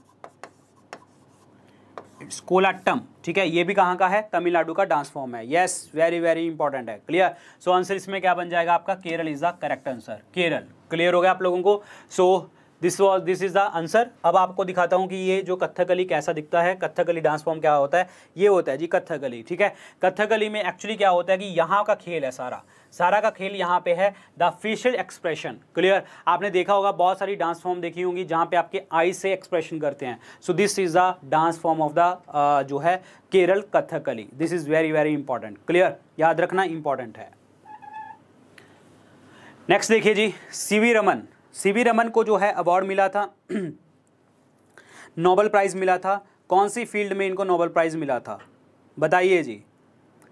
कोलाट्टम ठीक है ये भी कहाँ का है तमिलनाडु का डांस फॉर्म है यस वेरी वेरी इंपॉर्टेंट है क्लियर सो आंसर इसमें क्या बन जाएगा आपका Kerala is the correct answer Kerala clear हो गया आप लोगों को so so, this was this is the answer अब आपको दिखाता हूँ कि ये जो कथकली कैसा दिखता है कथकली डांस फॉर्म क्या होता है ये होता है जी कथकली ठीक है कथकली में एक्चुअली क्या होता है कि यहाँ का खेल है सारा सारा का खेल यहाँ पे है द फेशियल एक्सप्रेशन क्लियर आपने देखा होगा बहुत सारी डांस फॉर्म देखी होंगी जहाँ पे आपके आई से एक्सप्रेशन करते हैं so this is the dance form of the जो है Kerala Kathakali this is very very important clear याद रखना इंपॉर्टेंट है नेक्स्ट देखिए जी सी रमन सीवी रमन को जो है अवार्ड मिला था नोबल प्राइज़ मिला था कौन सी फील्ड में इनको नोबल प्राइज़ मिला था बताइए जी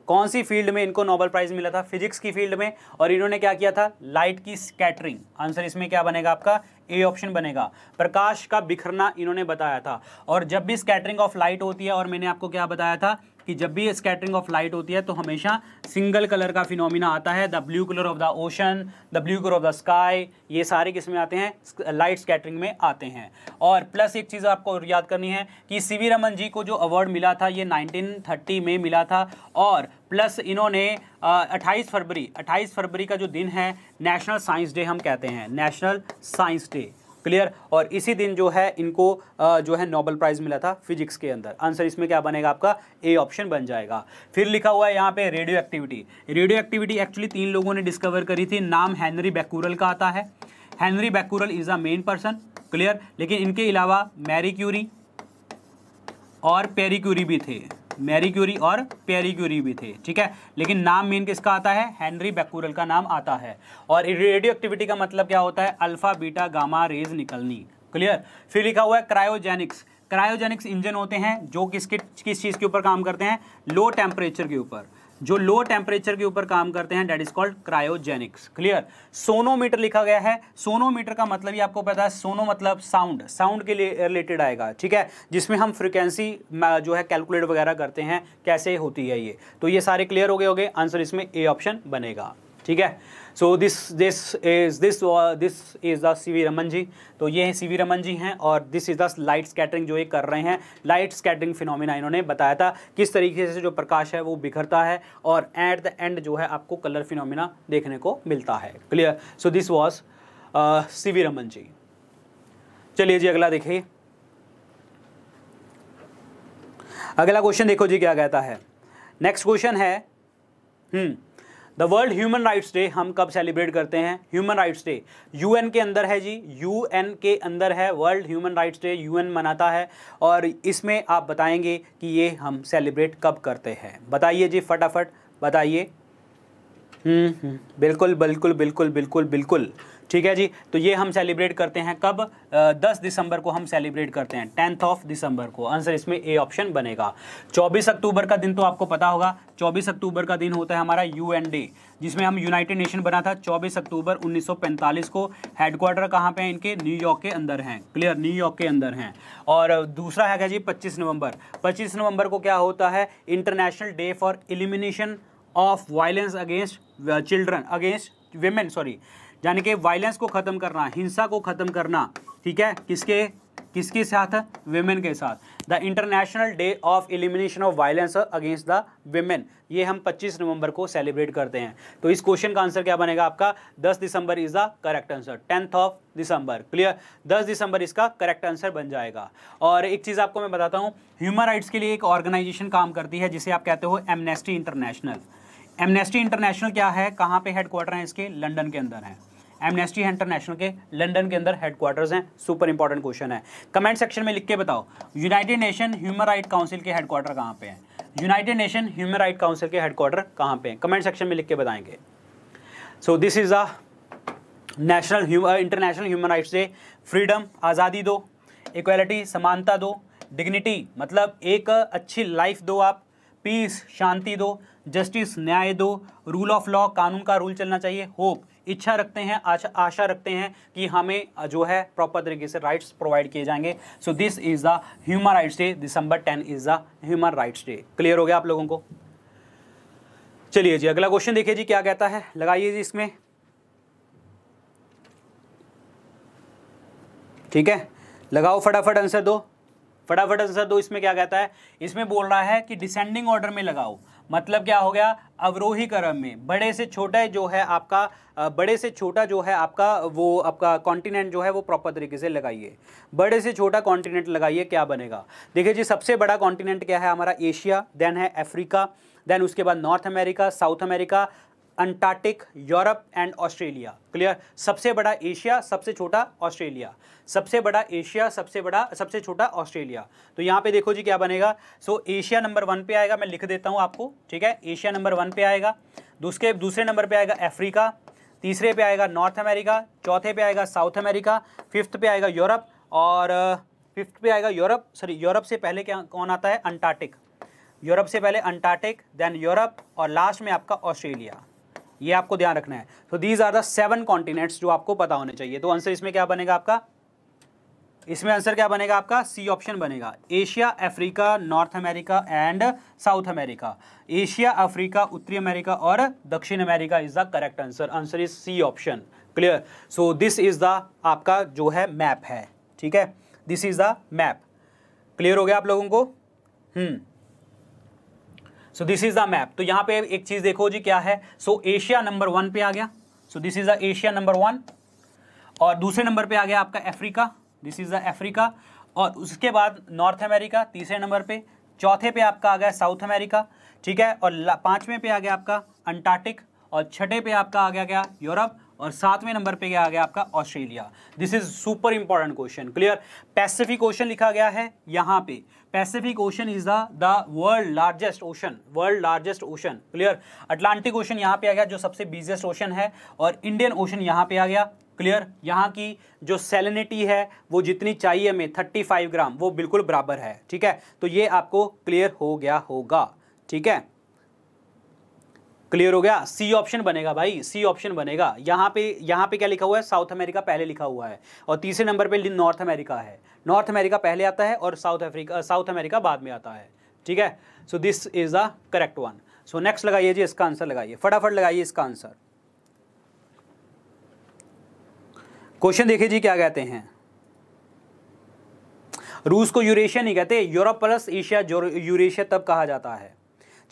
कौन सी फील्ड में इनको नोबल प्राइज़ मिला था फिजिक्स की फील्ड में और इन्होंने क्या किया था लाइट की स्कैटरिंग आंसर इसमें क्या बनेगा आपका ए ऑप्शन बनेगा प्रकाश का बिखरना इन्होंने बताया था और जब भी स्कैटरिंग ऑफ लाइट होती है और मैंने आपको क्या बताया था कि जब भी स्कैटरिंग ऑफ लाइट होती है तो हमेशा सिंगल कलर का फिनोमिना आता है the blue colour of the ocean the blue colour of the sky ये सारे किसमें आते हैं लाइट स्कैटरिंग में आते हैं और प्लस एक चीज़ आपको याद करनी है कि सी वी रमन जी को जो अवार्ड मिला था ये 1930 में मिला था और प्लस इन्होंने अट्ठाईस फरवरी अट्ठाईस फरवरी का जो दिन है नेशनल साइंस डे हम कहते हैं नेशनल साइंस डे क्लियर और इसी दिन जो है इनको जो है नोबल प्राइज़ मिला था फिजिक्स के अंदर आंसर इसमें क्या बनेगा आपका ए ऑप्शन बन जाएगा फिर लिखा हुआ है यहाँ पे radio activity radio activity actually तीन लोगों ने डिस्कवर करी थी नाम हैनरी बैकूरल का आता है Henri Becquerel is a main person clear लेकिन इनके अलावा मैरी क्यूरी और पेरी क्यूरी भी थे मैरी क्यूरी और पेरी क्यूरी भी थे ठीक है लेकिन नाम मेन किसका आता है हेनरी बैक्यूरल का नाम आता है और रेडियो एक्टिविटी का मतलब क्या होता है अल्फा बीटा गामा रेज निकलनी क्लियर फिर लिखा हुआ है क्रायोजेनिक्स क्रायोजेनिक्स इंजन होते हैं जो किसके किस चीज़ के ऊपर काम करते हैं लो टेम्परेचर के ऊपर जो लो टेम्परेचर के ऊपर काम करते हैं that is called cryogenics clear sonometer लिखा गया है सोनोमीटर का मतलब ही आपको पता है सोनो मतलब साउंड साउंड के लिए रिलेटेड आएगा ठीक है जिसमें हम फ्रिक्वेंसी जो है कैलकुलेट वगैरह करते हैं कैसे होती है ये तो ये सारे क्लियर हो गए हो गए आंसर इसमें ए ऑप्शन बनेगा ठीक है so this this is this this is the C V Raman ji तो ये हैं सी वी रमन जी हैं और this is the light scattering जो ये कर रहे हैं लाइट स्कैटरिंग फिनोमिना इन्होंने बताया था किस तरीके से जो प्रकाश है वो बिखरता है और एट द एंड जो है आपको कलर फिनोमिना देखने को मिलता है clear so this was C V Raman ji चलिए जी अगला देखिए अगला क्वेश्चन देखो जी क्या कहता है नेक्स्ट क्वेश्चन है hmm the world human rights day हम कब सेलिब्रेट करते हैं ह्यूमन राइट्स डे यूएन के अंदर है जी यूएन के अंदर है world human rights day UN मनाता है और इसमें आप बताएंगे कि ये हम सेलिब्रेट कब करते हैं बताइए जी फटाफट बताइए हम्म, हम्म। बिल्कुल बिल्कुल बिल्कुल बिल्कुल बिल्कुल ठीक है जी तो ये हम सेलिब्रेट करते हैं कब दस दिसंबर को हम सेलिब्रेट करते हैं टेंथ ऑफ दिसंबर को आंसर इसमें ए ऑप्शन बनेगा चौबीस अक्टूबर का दिन तो आपको पता होगा चौबीस अक्टूबर का दिन होता है हमारा यू जिसमें हम यूनाइटेड नेशन बना था चौबीस अक्टूबर 1945 को हेडक्वार्टर कहाँ पे हैं इनके न्यूयॉर्क के अंदर हैं क्लियर न्यूयॉर्क के अंदर हैं और दूसरा है क्या जी पच्चीस नवंबर पच्चीस नवंबर को क्या होता है international day for elimination of violence against children against women sorry यानी कि वायलेंस को ख़त्म करना हिंसा को ख़त्म करना ठीक है किसके किसके साथ वेमेन के साथ the international day of elimination of violence against the women ये हम 25 नवंबर को सेलिब्रेट करते हैं तो इस क्वेश्चन का आंसर क्या बनेगा आपका 10 December is the correct answer tenth of December clear 10 दिसंबर इसका करेक्ट आंसर बन जाएगा और एक चीज़ आपको मैं बताता हूँ ह्यूमन राइट्स के लिए एक ऑर्गेनाइजेशन काम करती है जिसे आप कहते हो एमनेस्टी इंटरनेशनल एमनेस्टी इंटरनेशनल क्या है कहाँ पे हेडक्वार्टर है इसके लंडन के अंदर है एमनेस्टी इंटरनेशनल के लंदन के अंदर हेडक्वार्टर्स हैं सुपर इंपॉर्टेंट क्वेश्चन है कमेंट सेक्शन में लिख के बताओ United Nation human right council के हेडक्वार्टर कहाँ पे हैं United Nation human right council के हेडक्वार्टर कहाँ पे हैं कमेंट सेक्शन में लिख के बताएंगे so this is the national international human right day freedom आज़ादी दो इक्वलिटी समानता दो डिग्निटी मतलब एक अच्छी लाइफ दो आप पीस शांति दो जस्टिस न्याय दो रूल ऑफ लॉ कानून का रूल चलना चाहिए होप इच्छा रखते हैं आशा आशा रखते हैं कि हमें जो है प्रॉपर तरीके से राइट्स प्रोवाइड किए जाएंगे so this is the human rights day December ten is the human rights day clear हो गया आप लोगों को चलिए जी अगला क्वेश्चन देखिए जी क्या कहता है लगाइए जी इसमें ठीक है लगाओ फटाफट आंसर दो फटाफट आंसर दो इसमें क्या कहता है इसमें बोल रहा है कि डिसेंडिंग ऑर्डर में लगाओ मतलब क्या हो गया अवरोही क्रम में बड़े से छोटा जो है आपका बड़े से छोटा जो है आपका वो आपका कॉन्टिनेंट जो है वो प्रॉपर तरीके से लगाइए बड़े से छोटा कॉन्टिनेंट लगाइए क्या बनेगा देखिए जी सबसे बड़ा कॉन्टिनेंट क्या है हमारा एशिया देन है अफ्रीका देन उसके बाद North America South America Antarctic Europe and Australia clear सबसे बड़ा एशिया सबसे छोटा ऑस्ट्रेलिया सबसे बड़ा एशिया सबसे बड़ा सबसे छोटा ऑस्ट्रेलिया तो यहाँ पे देखो जी क्या बनेगा so so, Asia number one पे आएगा मैं लिख देता हूँ आपको ठीक है एशिया नंबर वन पे आएगा दूसरे दूसरे नंबर पे आएगा अफ्रीका तीसरे पे आएगा नॉर्थ अमेरिका चौथे पे आएगा साउथ अमेरिका फिफ्थ पे आएगा यूरोप और फिफ्थ पे आएगा यूरोप सॉरी यूरोप से पहले क्या कौन आता है अंटार्कटिक यूरोप से पहले अंटार्कटिक देन यूरोप और लास्ट में आपका ऑस्ट्रेलिया ये आपको ध्यान रखना है तो these are the seven continents जो आपको पता होने चाहिए तो आंसर इसमें क्या बनेगा आपका इसमें आंसर क्या बनेगा आपका सी ऑप्शन बनेगा Asia Africa North America and South America Asia Africa उत्तरी अमेरिका और दक्षिण America is the correct answer answer is C option clear so this is the आपका जो है मैप है ठीक है this is the map clear हो गया आप लोगों को hmm hmm. So this is the map तो यहाँ पे एक चीज देखो जी क्या है सो एशिया नंबर वन पे आ गया so this is the Asia number one और दूसरे नंबर पे आ गया आपका Africa this is the Africa और उसके बाद नॉर्थ अमेरिका तीसरे नंबर पे चौथे पे आपका आ गया साउथ अमेरिका ठीक है और पांचवें पे आ गया आपका अंटार्कटिक और छठे पे आपका आ गया क्या यूरोप और सातवें नंबर पे आ गया आपका Australia this is super important question clear Pacific question लिखा गया है यहाँ पे Pacific ocean is the world largest ocean world largest ocean clear Atlantic ocean यहाँ पे आ गया जो सबसे बिजेस्ट ओशन है और इंडियन ओशन यहाँ पे आ गया क्लियर यहाँ की जो सेलिनिटी है वो जितनी चाहिए हमें 35 ग्राम वो बिल्कुल बराबर है ठीक है तो ये आपको क्लियर हो गया होगा ठीक है क्लियर हो गया सी ऑप्शन बनेगा भाई सी ऑप्शन बनेगा यहाँ पे यहाँ पे क्या लिखा हुआ है साउथ अमेरिका पहले लिखा हुआ है और तीसरे नंबर पे नॉर्थ अमेरिका है नॉर्थ अमेरिका पहले आता है और साउथ अफ्रीका साउथ अमेरिका बाद में आता है ठीक है so this is the correct one so next लगाइए जी इसका आंसर लगाइए फटाफट लगाइए इसका आंसर क्वेश्चन देखिए जी क्या कहते हैं रूस को यूरेशिया नहीं कहते यूरोप प्लस एशिया यूरेशिया तब कहा जाता है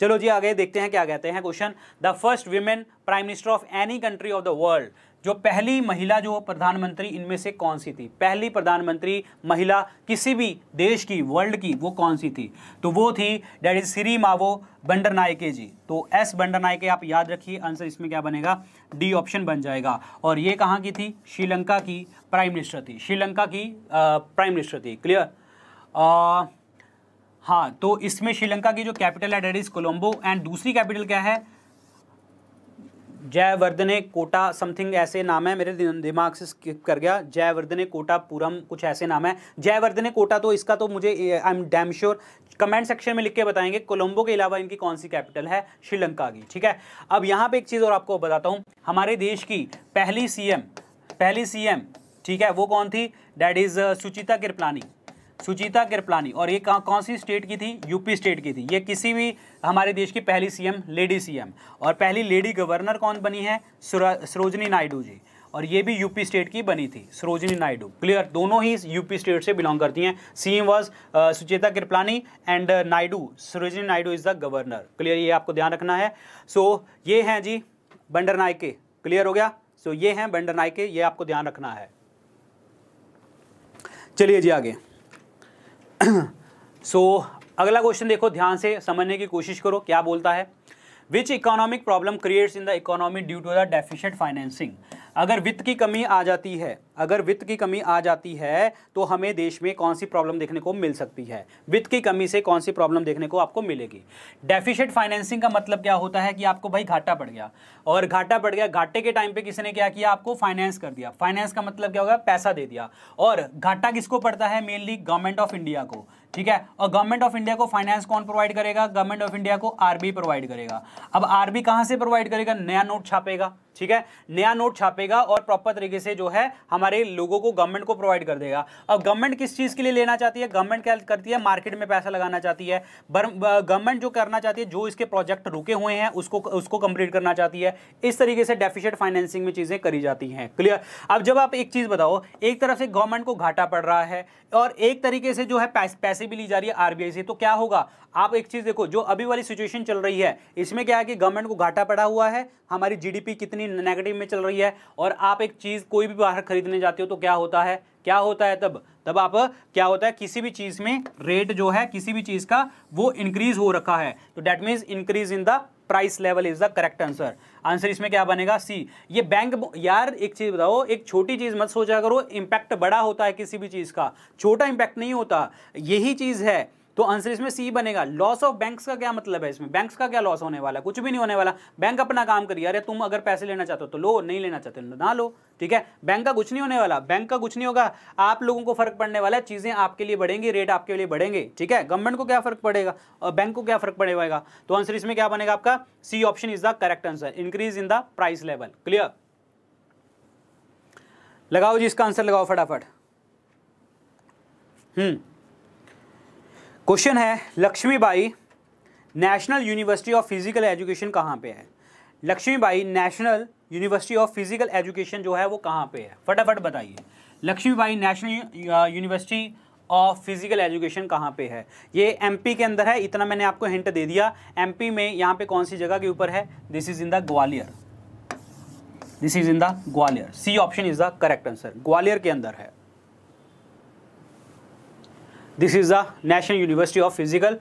चलो जी आगे देखते हैं क्या कहते हैं question the first women prime minister of any country of the world जो पहली महिला जो प्रधानमंत्री इनमें से कौन सी थी पहली प्रधानमंत्री महिला किसी भी देश की वर्ल्ड की वो कौन सी थी तो वो थी डैट इज श्री मावो बंडर नायके जी तो एस बंडर नायके आप याद रखिए आंसर इसमें क्या बनेगा डी ऑप्शन बन जाएगा और ये कहाँ की थी श्रीलंका की प्राइम मिनिस्टर थी श्रीलंका की प्राइम मिनिस्टर थी क्लियर हाँ तो इसमें श्रीलंका की जो कैपिटल है डेट इज कोलम्बो एंड दूसरी कैपिटल क्या है जयवर्धने कोटा समथिंग ऐसे नाम है मेरे दिमाग से स्किप कर गया जयवर्धने कोटा पूरम कुछ ऐसे नाम है जयवर्धने कोटा तो इसका तो मुझे I am damn sure comment section में लिख के बताएंगे कोलंबो के अलावा इनकी कौन सी कैपिटल है श्रीलंका की ठीक है अब यहाँ पे एक चीज़ और आपको बताता हूँ हमारे देश की पहली सी पहली सी ठीक है वो कौन थी डैट इज़ सुचिता कृपलानी सुचिता कृपलानी और ये कौन सी स्टेट की थी यूपी स्टेट की थी ये किसी भी हमारे देश की पहली सीएम लेडी सीएम और पहली लेडी गवर्नर कौन बनी है सरोजनी नायडू जी और ये भी यूपी स्टेट की बनी थी सरोजनी नायडू क्लियर दोनों ही यूपी स्टेट से बिलोंग करती हैं CM was Sucheta Kripalani and Naidu Sarojini Naidu is the governor clear ये आपको ध्यान रखना है सो so, ये हैं जी बंडर नायके क्लियर हो गया सो so, ये हैं बंडर नायके ये आपको ध्यान रखना है चलिए जी आगे सो [CLEARS THROAT] so, अगला क्वेश्चन देखो ध्यान से समझने की कोशिश करो क्या बोलता है which economic problem creates in the economy due to the deficient financing अगर वित्त की कमी आ जाती है अगर वित्त की कमी आ जाती है तो हमें देश में कौन सी प्रॉब्लम देखने को मिल सकती है वित्त की कमी से कौन सी प्रॉब्लम देखने को आपको मिलेगी डेफिशिट फाइनेंसिंग का मतलब क्या होता है कि आपको भाई घाटा पड़ गया और घाटा पड़ गया घाटे के टाइम पे किसी ने क्या किया आपको फाइनेंस कर दिया फाइनेंस का मतलब क्या होगा पैसा दे दिया और घाटा किसको पड़ता है मेनली गवर्नमेंट ऑफ इंडिया को ठीक है और गवर्नमेंट ऑफ इंडिया को फाइनेंस कौन प्रोवाइड करेगा गवर्नमेंट ऑफ इंडिया को आरबी प्रोवाइड करेगा अब आरबी कहां से प्रोवाइड करेगा नया नोट छापेगा ठीक है नया नोट छापेगा और प्रॉपर तरीके से जो है हम हमारे लोगों को गवर्नमेंट को प्रोवाइड कर देगा अब गवर्नमेंट किस चीज़ के लिए लेना चाहती है गवर्नमेंट क्या करती है मार्केट में पैसा लगाना चाहती है गवर्नमेंट जो करना चाहती है जो इसके प्रोजेक्ट रुके हुए हैं उसको उसको कंप्लीट करना चाहती है इस तरीके से डेफिशिएट फाइनेंसिंग में चीज़ें करी जाती हैं क्लियर अब जब आप एक चीज़ बताओ एक तरफ से गवर्नमेंट को घाटा पड़ रहा है और एक तरीके से जो है पैसे भी ली जा रही है आरबीआई से तो क्या होगा आप एक चीज़ देखो जो अभी वाली सिचुएशन चल रही है इसमें क्या है कि गवर्नमेंट को घाटा पड़ा हुआ है हमारी जीडीपी कितनी नेगेटिव में चल रही है और आप एक चीज़ कोई भी बाहर खरीदने करने जाते हो तो क्या होता है क्या होता है तब तब आप क्या होता है किसी भी चीज़ में रेट जो है किसी भी चीज़ का वो इंक्रीज हो रखा है तो that mean increase in the price level is the correct answer answer इसमें क्या बनेगा सी ये बैंक यार एक चीज़ बताओ एक छोटी चीज़ मत सोचा करो इंपैक्ट बड़ा होता है किसी भी चीज़ का छोटा इंपैक्ट नहीं होता यही चीज़ है तो आंसर इसमें सी बनेगा लॉस ऑफ बैंक्स का क्या मतलब है इसमें बैंक्स का क्या लॉस होने वाला कुछ भी नहीं होने वाला बैंक अपना काम करिए अरे तुम अगर पैसे लेना चाहते हो तो लो नहीं लेना चाहते हो तो ना लो ठीक है बैंक का कुछ नहीं होने वाला बैंक का कुछ नहीं होगा आप लोगों को फर्क पड़ने वाला है चीज़ें आपके लिए बढ़ेंगी रेट आपके लिए बढ़ेंगे ठीक है गवर्नमेंट को क्या फर्क पड़ेगा और बैंक को क्या फर्क पड़ेगा तो आंसर इसमें क्या बनेगा आपका C option is the correct answer increase in the price level clear लगाओ जी इसका आंसर लगाओ फटाफट हम्म क्वेश्चन है Lakshmibai national university of physical education कहाँ पे है Lakshmibai national university of physical education जो है वो कहाँ पे है फटाफट बताइए Lakshmibai national university of physical education कहाँ पे है ये एमपी के अंदर है इतना मैंने आपको हिंट दे दिया एमपी में यहाँ पे कौन सी जगह के ऊपर है this is in the Gwalior this is in the Gwalior C option is the correct answer Gwalior के अंदर है this is the national university of physical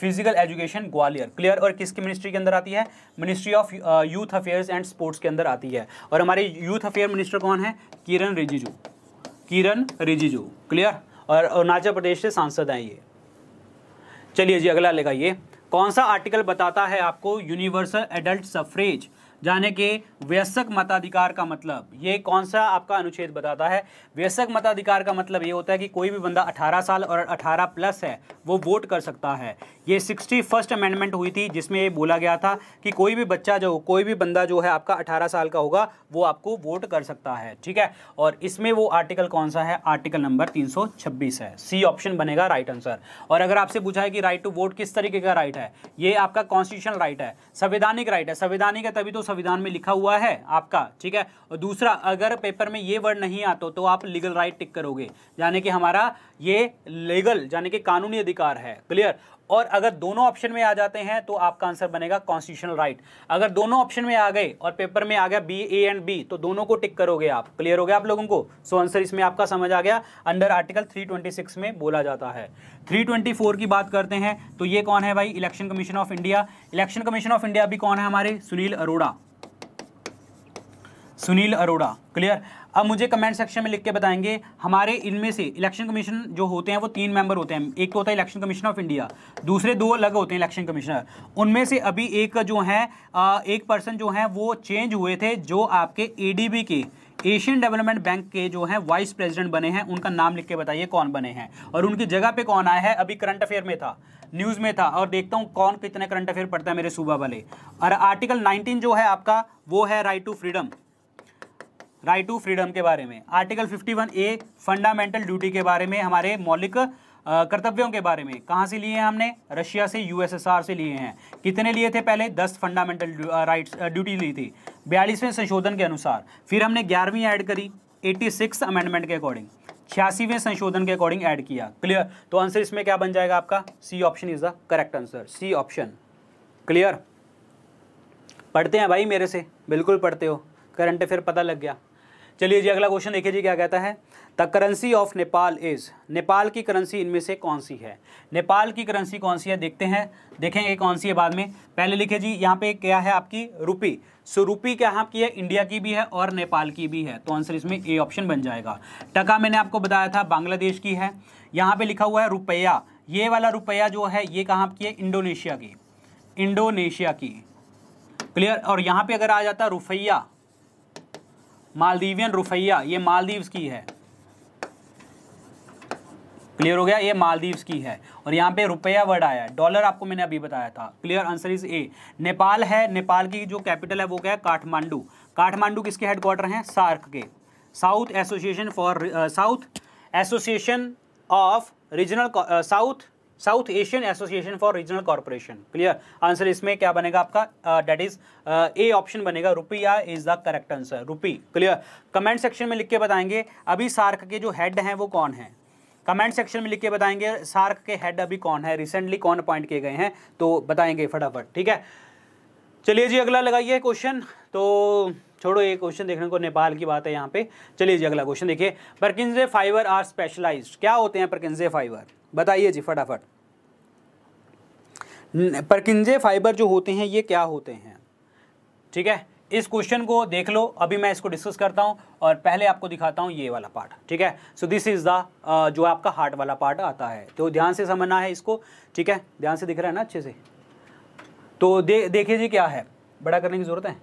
physical education Gwalior clear और किसकी मिनिस्ट्री के अंदर आती है ministry of youth affairs and sports के अंदर आती है और हमारे यूथ अफेयर मिनिस्टर कौन है किरण रिजिजू किरण रिजिजू क्लियर और अरुणाचल प्रदेश से सांसद हैं ये चलिए जी अगला लेगा ये कौन सा आर्टिकल बताता है आपको यूनिवर्सल एडल्ट सफरेज जाने के व्यस्क मताधिकार का मतलब ये कौन सा आपका अनुच्छेद बताता है व्यस्क मताधिकार का मतलब ये होता है कि कोई भी बंदा 18 साल और 18 प्लस है वो वोट कर सकता है ये सिक्सटी फर्स्ट अमेंडमेंट हुई थी जिसमें ये बोला गया था कि कोई भी बच्चा जो कोई भी बंदा जो है आपका अठारह साल का होगा वो आपको वोट कर सकता है ठीक है और इसमें वो आर्टिकल कौन सा है आर्टिकल नंबर तीन है सी ऑप्शन बनेगा राइट आंसर और अगर आपसे पूछा है कि राइट टू वोट किस तरीके का राइट है ये आपका कॉन्स्टिट्यूशन राइट है संवैधानिक राइट है संवैधानिक है तभी तो संविधान में लिखा हुआ है आपका ठीक है और दूसरा अगर पेपर में ये वर्ड नहीं आता तो आप लीगल राइट टिक करोगे यानी कि हमारा ये लीगल यानी कि कानूनी अधिकार है क्लियर और अगर दोनों ऑप्शन में आ जाते हैं तो आपका आंसर बनेगा कॉन्स्टिट्यूशनल राइट अगर दोनों ऑप्शन में आ गए और पेपर में आ गया बी ए एंड बी तो दोनों को टिक करोगे आप क्लियर हो गया आप लोगों को सो आंसर इसमें आपका समझ आ गया अंडर आर्टिकल 326 में बोला जाता है 324 की बात करते हैं तो ये कौन है भाई election commission of India election commission of India भी कौन है हमारे सुनील अरोड़ा सुनील अरोड़ा क्लियर अब मुझे कमेंट सेक्शन में लिख के बताएंगे हमारे इनमें से इलेक्शन कमीशन जो होते हैं वो तीन मेंबर होते हैं एक तो होता है इलेक्शन कमीशन ऑफ इंडिया दूसरे दो अलग होते हैं इलेक्शन कमीशनर उनमें से अभी एक जो है एक पर्सन जो है वो चेंज हुए थे जो आपके ए के एशियन डेवलपमेंट बैंक के जो हैं वाइस प्रेसिडेंट बने हैं उनका नाम लिख के बताइए कौन बने हैं और उनकी जगह पे कौन आया है अभी करंट अफेयर में था न्यूज़ में था और देखता हूँ कौन कितने करंट अफेयर पढ़ता है मेरे सुबह वाले और आर्टिकल 19 जो है आपका वो है right to freedom right to freedom के बारे में आर्टिकल 51 ए फंडामेंटल ड्यूटी के बारे में हमारे मौलिक कर्तव्यों के बारे में कहाँ से लिए हैं हमने रशिया से यूएसएसआर से लिए हैं कितने लिए थे पहले दस फंडामेंटल राइट्स ड्यूटी ली थी बयालीसवें संशोधन के अनुसार फिर हमने ग्यारहवीं ऐड करी सिक्स अमेंडमेंट के अकॉर्डिंग छियासीवें संशोधन के अकॉर्डिंग ऐड किया क्लियर तो आंसर इसमें क्या बन जाएगा आपका C option is the correct answer C option clear पढ़ते हैं भाई मेरे से बिल्कुल पढ़ते हो करंट अफेयर पता लग गया चलिए जी अगला क्वेश्चन देखिए जी क्या कहता है the currency of Nepal is Nepal की करेंसी इनमें से कौन सी है नेपाल की करेंसी कौन सी है देखते हैं देखेंगे कौन सी है बाद में पहले लिखे जी यहाँ पे क्या है आपकी रुपी सो रुपी क्या आपकी है इंडिया की भी है और नेपाल की भी है तो आंसर इसमें ए ऑप्शन बन जाएगा टका मैंने आपको बताया था बांग्लादेश की है यहाँ पे लिखा हुआ है रुपया ये वाला रुपया जो है ये कहाँ आपकी है इंडोनेशिया की इंडोनेशिया की क्लियर और यहाँ पे अगर आ जाता रुफैया मालदीवियन रुफैया ये मालदीव्स की है क्लियर हो गया ये मालदीव्स की है और यहाँ पे रुपया वर्ड आया है डॉलर आपको मैंने अभी बताया था clear answer is A Nepal है नेपाल की जो कैपिटल है वो क्या है काठमांडू काठमांडू किसके हेडक्वार्टर हैं सार्क के south association for south association of regional south south Asian association for regional corporation clear answer इसमें क्या बनेगा आपका डेट इज ए ऑप्शन बनेगा rupaya is the correct answer rupee clear comment section में लिख के बताएंगे अभी सार्क के जो हेड हैं वो कौन है कमेंट सेक्शन में लिख के बताएंगे सार्क के हेड अभी कौन है रिसेंटली कौन अपॉइंट किए गए हैं तो बताएंगे फटाफट ठीक है चलिए जी अगला लगाइए क्वेश्चन तो छोड़ो ये क्वेश्चन देखने को नेपाल की बात है यहाँ पे चलिए जी अगला क्वेश्चन देखिए परकिंजे फाइबर आर स्पेशलाइज्ड क्या होते हैं परकिंजे फाइबर बताइए जी फटाफट परकिंजे फाइबर जो होते हैं ये क्या होते हैं ठीक है इस क्वेश्चन को देख लो अभी मैं इसको डिस्कस करता हूँ और पहले आपको दिखाता हूँ ये वाला पार्ट ठीक है सो दिस इज़ द जो आपका हार्ट वाला पार्ट आता है तो ध्यान से समझना है इसको ठीक है ध्यान से दिख रहा है ना अच्छे से तो दे देखिए जी क्या है बड़ा करने की ज़रूरत है